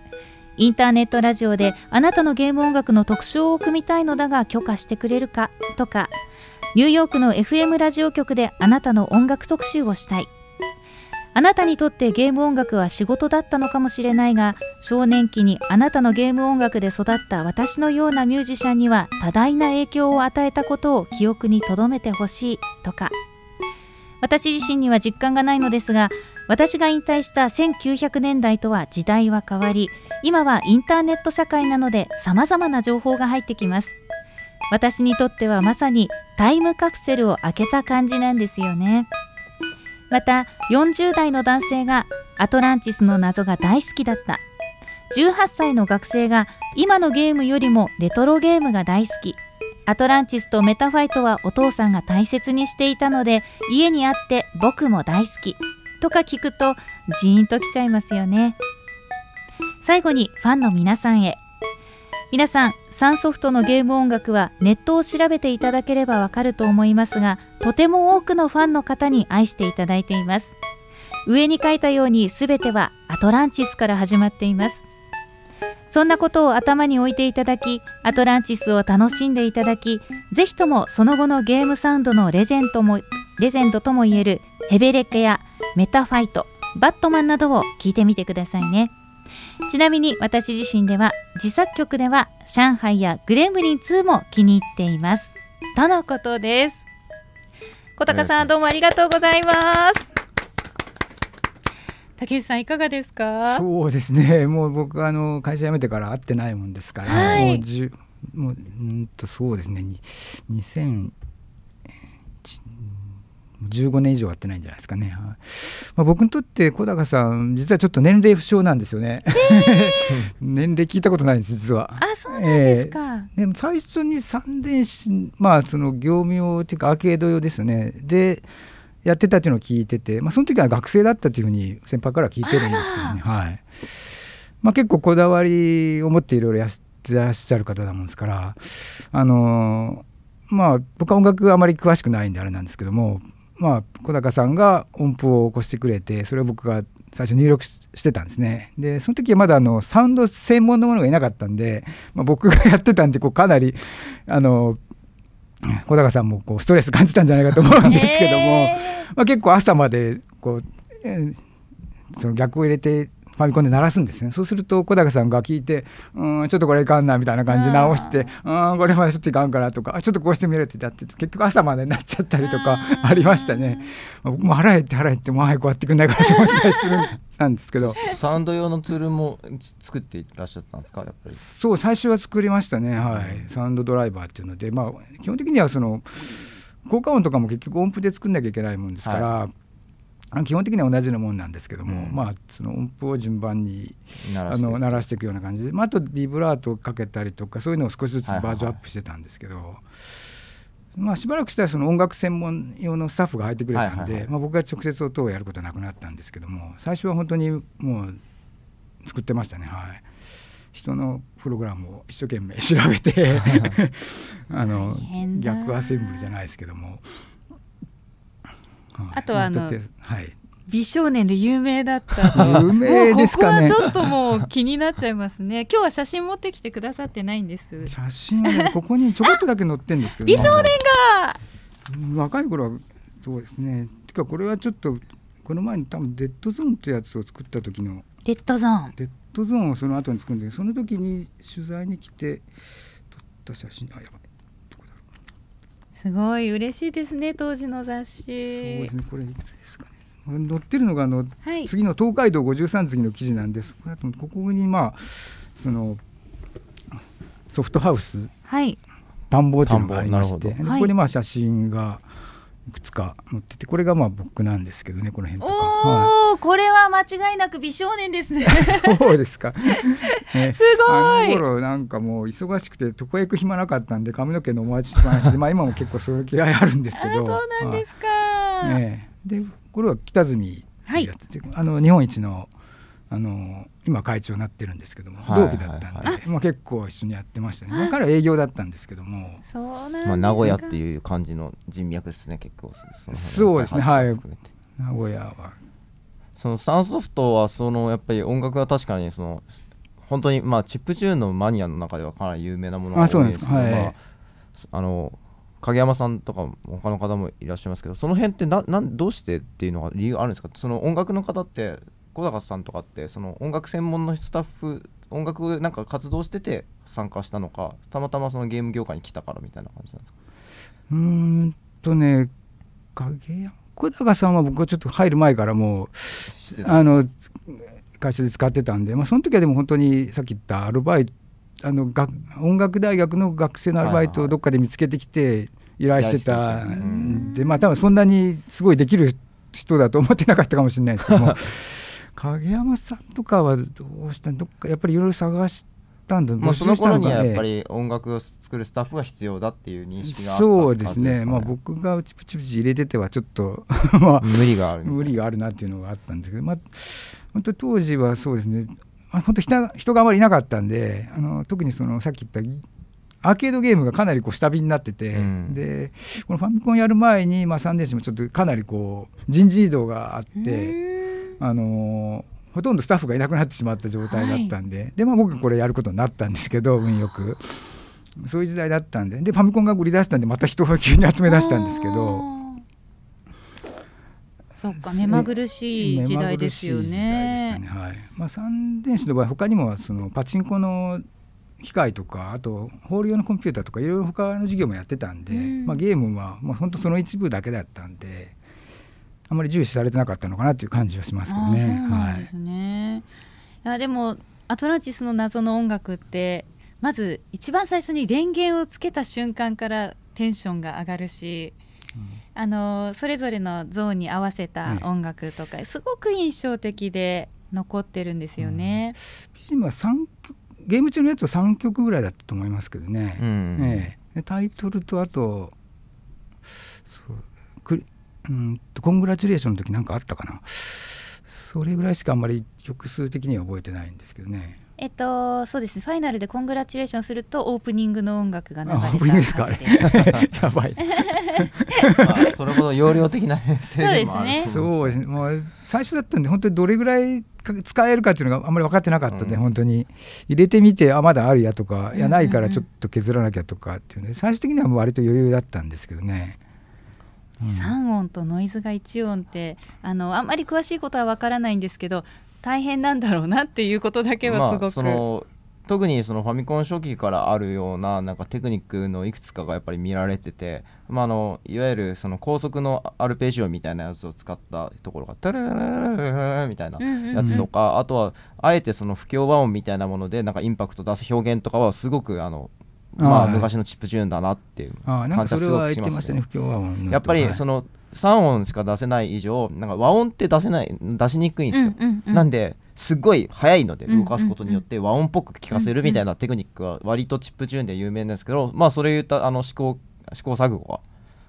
インターネットラジオであなたのゲーム音楽の特徴を組みたいのだが許可してくれるかとかニューヨークの FM ラジオ局であなたの音楽特集をしたいあなたにとってゲーム音楽は仕事だったのかもしれないが少年期にあなたのゲーム音楽で育った私のようなミュージシャンには多大な影響を与えたことを記憶に留めてほしいとか私自身には実感がないのですが私が引退した1900年代とは時代は変わり今はインターネット社会なので様々な情報が入ってきます私にとってはまさにタイムカプセルを開けた感じなんですよねまた40代の男性がアトランティスの謎が大好きだった18歳の学生が今のゲームよりもレトロゲームが大好きアトランティスとメタファイトはお父さんが大切にしていたので家にあって僕も大好きとか聞くとジーンときちゃいますよね最後にファンの皆さんへ皆さんサンソフトのゲーム音楽はネットを調べていただければわかると思いますがとても多くのファンの方に愛していただいています上に書いたように全てはアトランティスから始まっていますそんなことを頭に置いていただきアトランティスを楽しんでいただきぜひともその後のゲームサウンドのレジェンドもレジェンドともいえるヘベレケやメタファイトバットマンなどを聞いてみてくださいねちなみに私自身では自作曲では上海やグレムリン2も気に入っていますとのことです小高さんどうもありがとうございます 竹内さんいかがですかそうですねもう僕あの会社辞めてから会ってないもんですから、はい、もう十もううんとそうですね2 0 0 15年以上会ってないんじゃないですかね、はいまあ、僕にとって小高さん実はちょっと年齢不詳なんですよね、年齢聞いたことないんです実はあそうなんですか、えー、でも最初に三電子まあその業務用っていうかアーケード用ですよねでやってたっていうのを聞いてて、まあ、その時は学生だったというふうに先輩から聞いてるんですけどねはいまあ、結構こだわりを持っていろいろやってらっしゃる方だもんですからあのー、まあ僕は音楽があまり詳しくないんであれなんですけどもまあ、小高さんが音符を起こしてくれてそれを僕が最初入力してたんですね。でその時はまだあのサウンド専門のものがいなかったんで、まあ、僕がやってたんでこうかなりあの小高さんもこうストレス感じたんじゃないかと思うんですけども、えー、まあ、結構朝までこう、えー、その逆を入れてファミコンで鳴らすんですねそうすると小高さんが聞いて「うんちょっとこれいかんな」みたいな感じで直して「うんこれまでちょっといかんから」とか「ちょっとこうしてみる」ってやって結局朝までになっちゃったりとかありましたね。僕も腹減って腹減ってもう早く終ってくんないからと思ったりするんなんですけどサウンド用のツールも作っていらっしゃったんですかやっぱりそう最初は作りましたねはいサウンドドライバーっていうのでまあ基本的にはその効果音とかも結局音符で作んなきゃいけないもんですから、はい基本的には同じようなもんなんですけども、うん、まあ、その音符を順番に鳴ら鳴らしていくような感じで、まあ、あとビブラートをかけたりとかそういうのを少しずつバージョンアップしてたんですけど、はいはい、まあ、しばらくしたらその音楽専門用のスタッフが入ってくれたんで、はいはいはい、まあ、僕が直接音をやることはなくなったんですけども最初は本当にもう作ってましたねはい。人のプログラムを一生懸命調べて あの逆アセンブルじゃないですけどもあとはあの、はい、美少年で有名だった 有名ですか、ね、ここはちょっともう気になっちゃいますね 今日は写真持ってきてくださってないんです写真ねここにちょこっとだけ載ってんですけど美少年が若い頃はそうですねてかこれはちょっとこの前に多分デッドゾーンってやつを作った時のデッドゾーンデッドゾーンをその後に作るんでその時に取材に来て撮った写真あやばすごい嬉しいですね当時の雑誌そうですねこれいつですかね載ってるのがあの、はい、次の東海道五十三次の記事なんですここにまあそのソフトハウス、はい、田んぼといがありまして、ここにまあ写真が、はいいくつか持っててこれがまあ僕なんですけどねこの辺とか、はい、これは間違いなく美少年ですね そうですか、ね、すごいあの頃なんかもう忙しくて床へ行く暇なかったんで髪の毛のお待ちっぱなしで まあ今も結構そういう嫌いあるんですけどそうなんですか、ね、でこれは北住っていうやつで、はい、あの日本一の「あの今会長になってるんですけども、同期だったんで、まあ、結構一緒にやってましたね彼は営業だったんですけどもまあ、名古屋っていう感じの人脈ですね結構そうですねはい名古屋はそのサンソフトはそのやっぱり音楽は確かにその本当にまあチップチューンのマニアの中ではかなり有名なものが多いですけど、はい、まあ、あの影山さんとか他の方もいらっしゃいますけどその辺ってななんどうしてっていうのが理由あるんですかその音楽の方って小高さんとかってその音楽専門のスタッフ音楽なんか活動してて参加したのかたまたまそのゲーム業界に来たからみたいな感じなんですかうんとね影山小高さんは僕はちょっと入る前からもうあの会社で使ってたんで、まあ、その時はでも本当にさっき言ったアルバイトあの学音楽大学の学生のアルバイトをどっかで見つけてきて依頼してたんで、まあ多分そんなにすごいできる人だと思ってなかったかもしれないですけども 影山さんとかはどうしたどっかやっぱりいろいろ探したんだもうその頃にはやっぱり音楽を作るスタッフが必要だっていう認識があったそうですね、まあ、僕がチプチプチ入れててはちょっと まあ、無理がある無理があるなっていうのがあったんですけど、まあ、本当当時はそうですね本当人人があまりいなかったんであの特にそのさっき言ったアーケードゲームがかなりこう下火になってて、うん、でこのファミコンやる前に、まあ、3年生もちょっとかなりこう人事異動があって。あのほとんどスタッフがいなくなってしまった状態だったんで、はい、でまあ、僕これやることになったんですけど運よくそういう時代だったんででファミコンが売り出したんでまた人を急に集め出したんですけどそっか目まぐるしい時代ですよね。ねはいまあ、三電子の場合他にもそのパチンコの機械とかあとホール用のコンピューターとかいろいろ他の事業もやってたんで、うん、まあ、ゲームは、まあ、本当その一部だけだったんで。あまり重視されてなかったのかなという感じはしますけどね。ねはい、いやでもアトランティスの謎の音楽ってまず一番最初に電源をつけた瞬間からテンションが上がるし、うん、あのそれぞれのゾーンに合わせた音楽とか、はすごく印象的で残ってるんですよね。うん、ゲーム中のやつは3曲ぐらいだったと思いますけどね、うん、ええ、タイトルとあとうんとコングラチュレーションの時なんかあったかなそれぐらいしかあんまり曲数的には覚えてないんですけどねえっと、そうですファイナルでコングラチュレーションするとオープニングの音楽が流れたはずです。やばい。まあ、それほど容量的な編成でもあるそうですね。まあ、最初だったんで本当にどれぐらい使えるかっていうのがあんまり分かってなかったんで、うん、本当に入れてみてあまだあるやとかいやないからちょっと削らなきゃとかっていうね、最終的にはもう割と余裕だったんですけどね。う3音とノイズが1音ってあのあんまり詳しいことはわからないんですけど大変なんだろうなっていうことだけはすごく、まあ、特にそのファミコン初期からあるようななんかテクニックのいくつかがやっぱり見られてて、まあ、あのいわゆるその高速のアルペジオみたいなやつを使ったところが「タラララララ」みたいなやつとか、あとはあえてその不協和音みたいなものでなんかインパクト出す表現とかはすごくあのまあ、昔のチップチューンだなっていう感じはすごくしましたね。やっぱりその3音しか出せない以上なんか和音って出せない出しにくいんですよ。なんですごい速いので動かすことによって和音っぽく聞かせるみたいなテクニックは割とチップチューンで有名ですけど、まあ、それ言ったあの試行試行錯誤は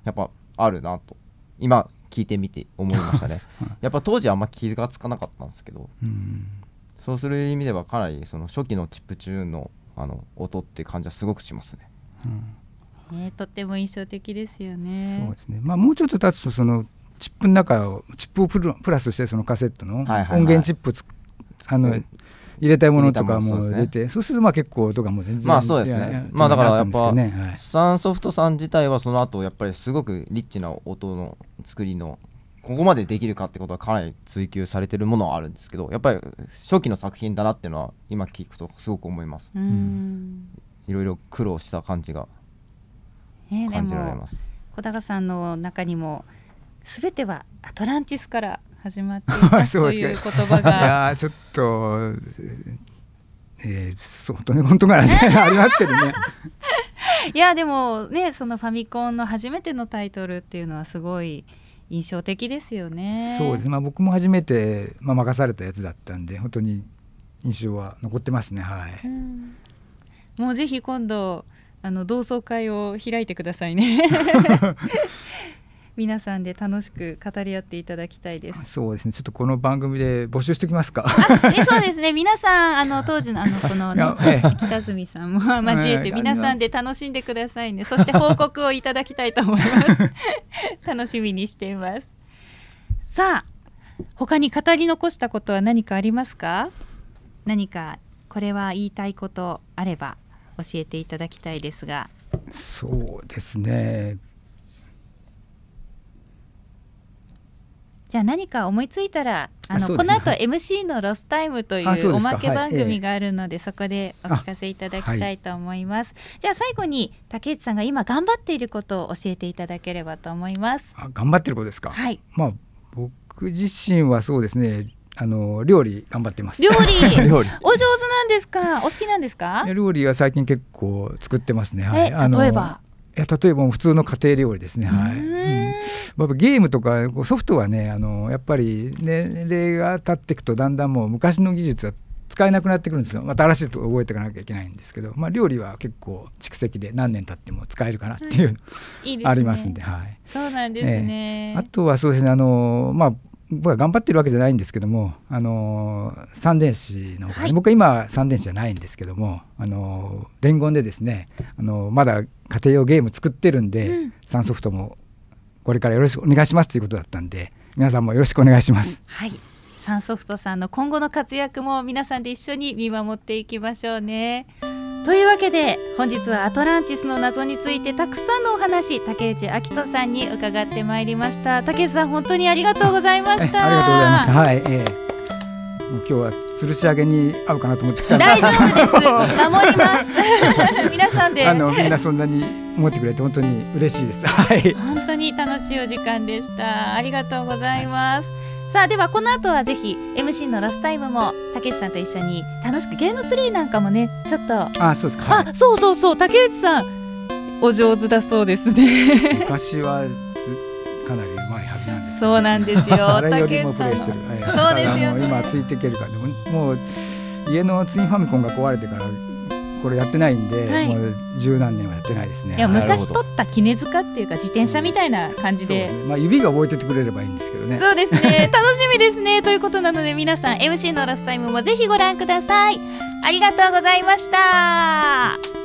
やっぱあるなと今聞いてみて思いましたね。やっぱ当時あんま気がつかなかったんですけど、そうする意味ではかなりその初期のチップチューンのあの音っていう感じはすごくしますね。うん、ねとっても印象的ですよね。そうですね。まあもうちょっと経つとそのチップの中をチップをプラスしてそのカセットの音源チップ、はいはいはい、あの、入れたいものとかも出て、ね、そうするとまあ結構音がもう全然まあそうですねまあだからやっぱ、ねはい、サンソフトさん自体はその後やっぱりすごくリッチな音の作りのここまでできるかってことはかなり追求されてるものはあるんですけどやっぱり初期の作品だなっていうのは今聞くとすごく思いますいろいろ苦労した感じが感じられます、えー、小高さんの中にも全てはアトランティスから始まっていたという 言葉がいやちょっとえー、本当に本当からね ありますけどねいやでもねそのファミコンの初めてのタイトルっていうのはすごい印象的ですよね。そうですね、まあ、僕も初めて、まあ、任されたやつだったんで本当に印象は残ってますねはい、うん、もうぜひ今度あの同窓会を開いてくださいね 皆さんで楽しく語り合っていただきたいです。そうですね。ちょっとこの番組で募集してきますか。えそうですね。皆さんあの当時のあのこの、ね、北角さんも交えて皆さんで楽しんでくださいね。そして報告をいただきたいと思います。楽しみにしています。さあ、他に語り残したことは何かありますか。何かこれは言いたいことあれば教えていただきたいですが。そうですね。じゃあ何か思いついたらあの、ね、この後 MC の「ロスタイム」というおまけ番組があるので、はい、そこでお聞かせいただきたいと思います、はい、じゃあ最後に竹内さんが今頑張っていることを教えていただければと思いますあ頑張ってることですか、はい、まあ僕自身はそうですねあの料理頑張ってます。料理、料理お上手なんですか。お好きなんですか。料理は最近結構作ってますね。はい、例えば。例えば普通の家庭料理ですね、はいうん、ゲームとかソフトはねあのやっぱり年齢が経っていくとだんだんもう昔の技術は使えなくなってくるんですよまた新しいと覚えていかなきゃいけないんですけど、まあ、料理は結構蓄積で何年経っても使えるかなっていう、はい、ありますんで,、はいそうなんですね、えー、あとはそうですねあの、まあ僕は頑張ってるわけじゃないんですけども、あの三電子のほか、はい、僕は今三電子じゃないんですけども、あの伝言でですね、あのまだ家庭用ゲーム作ってるんで、うん、サンソフトもこれからよろしくお願いしますということだったんで、皆さんもよろしくお願いします。はい。サンソフトさんの今後の活躍も皆さんで一緒に見守っていきましょうね。というわけで本日はアトランティスの謎についてたくさんのお話竹内明人さんに伺ってまいりました竹内さん本当にありがとうございましたありがとうございましたはい、えー、もう今日は吊るし上げに合うかなと思って大丈夫です 守ります 皆さんであのみんなそんなに思ってくれて本当に嬉しいですはい。本当に楽しいお時間でしたありがとうございます、はいさあではこの後はぜひ MC のロスタイムも竹内さんと一緒に楽しくゲームプレイなんかもねちょっとあそうですか、はい、あそうそうそう竹内さんお上手だそうですね昔はかなりうまいはずなんです、そうなんですよ竹内 イしてるそうですよ、ね、今ついていけるかでももう家のツインファミコンが壊れてからこれやってないんで、はい、もう十何年はやってないですねいや昔取った杵塚っていうか自転車みたいな感じで、うまあ、指が覚えててくれればいいんですけどねそうですね 楽しみですねということなので皆さん MC のラスタイムもぜひご覧くださいありがとうございました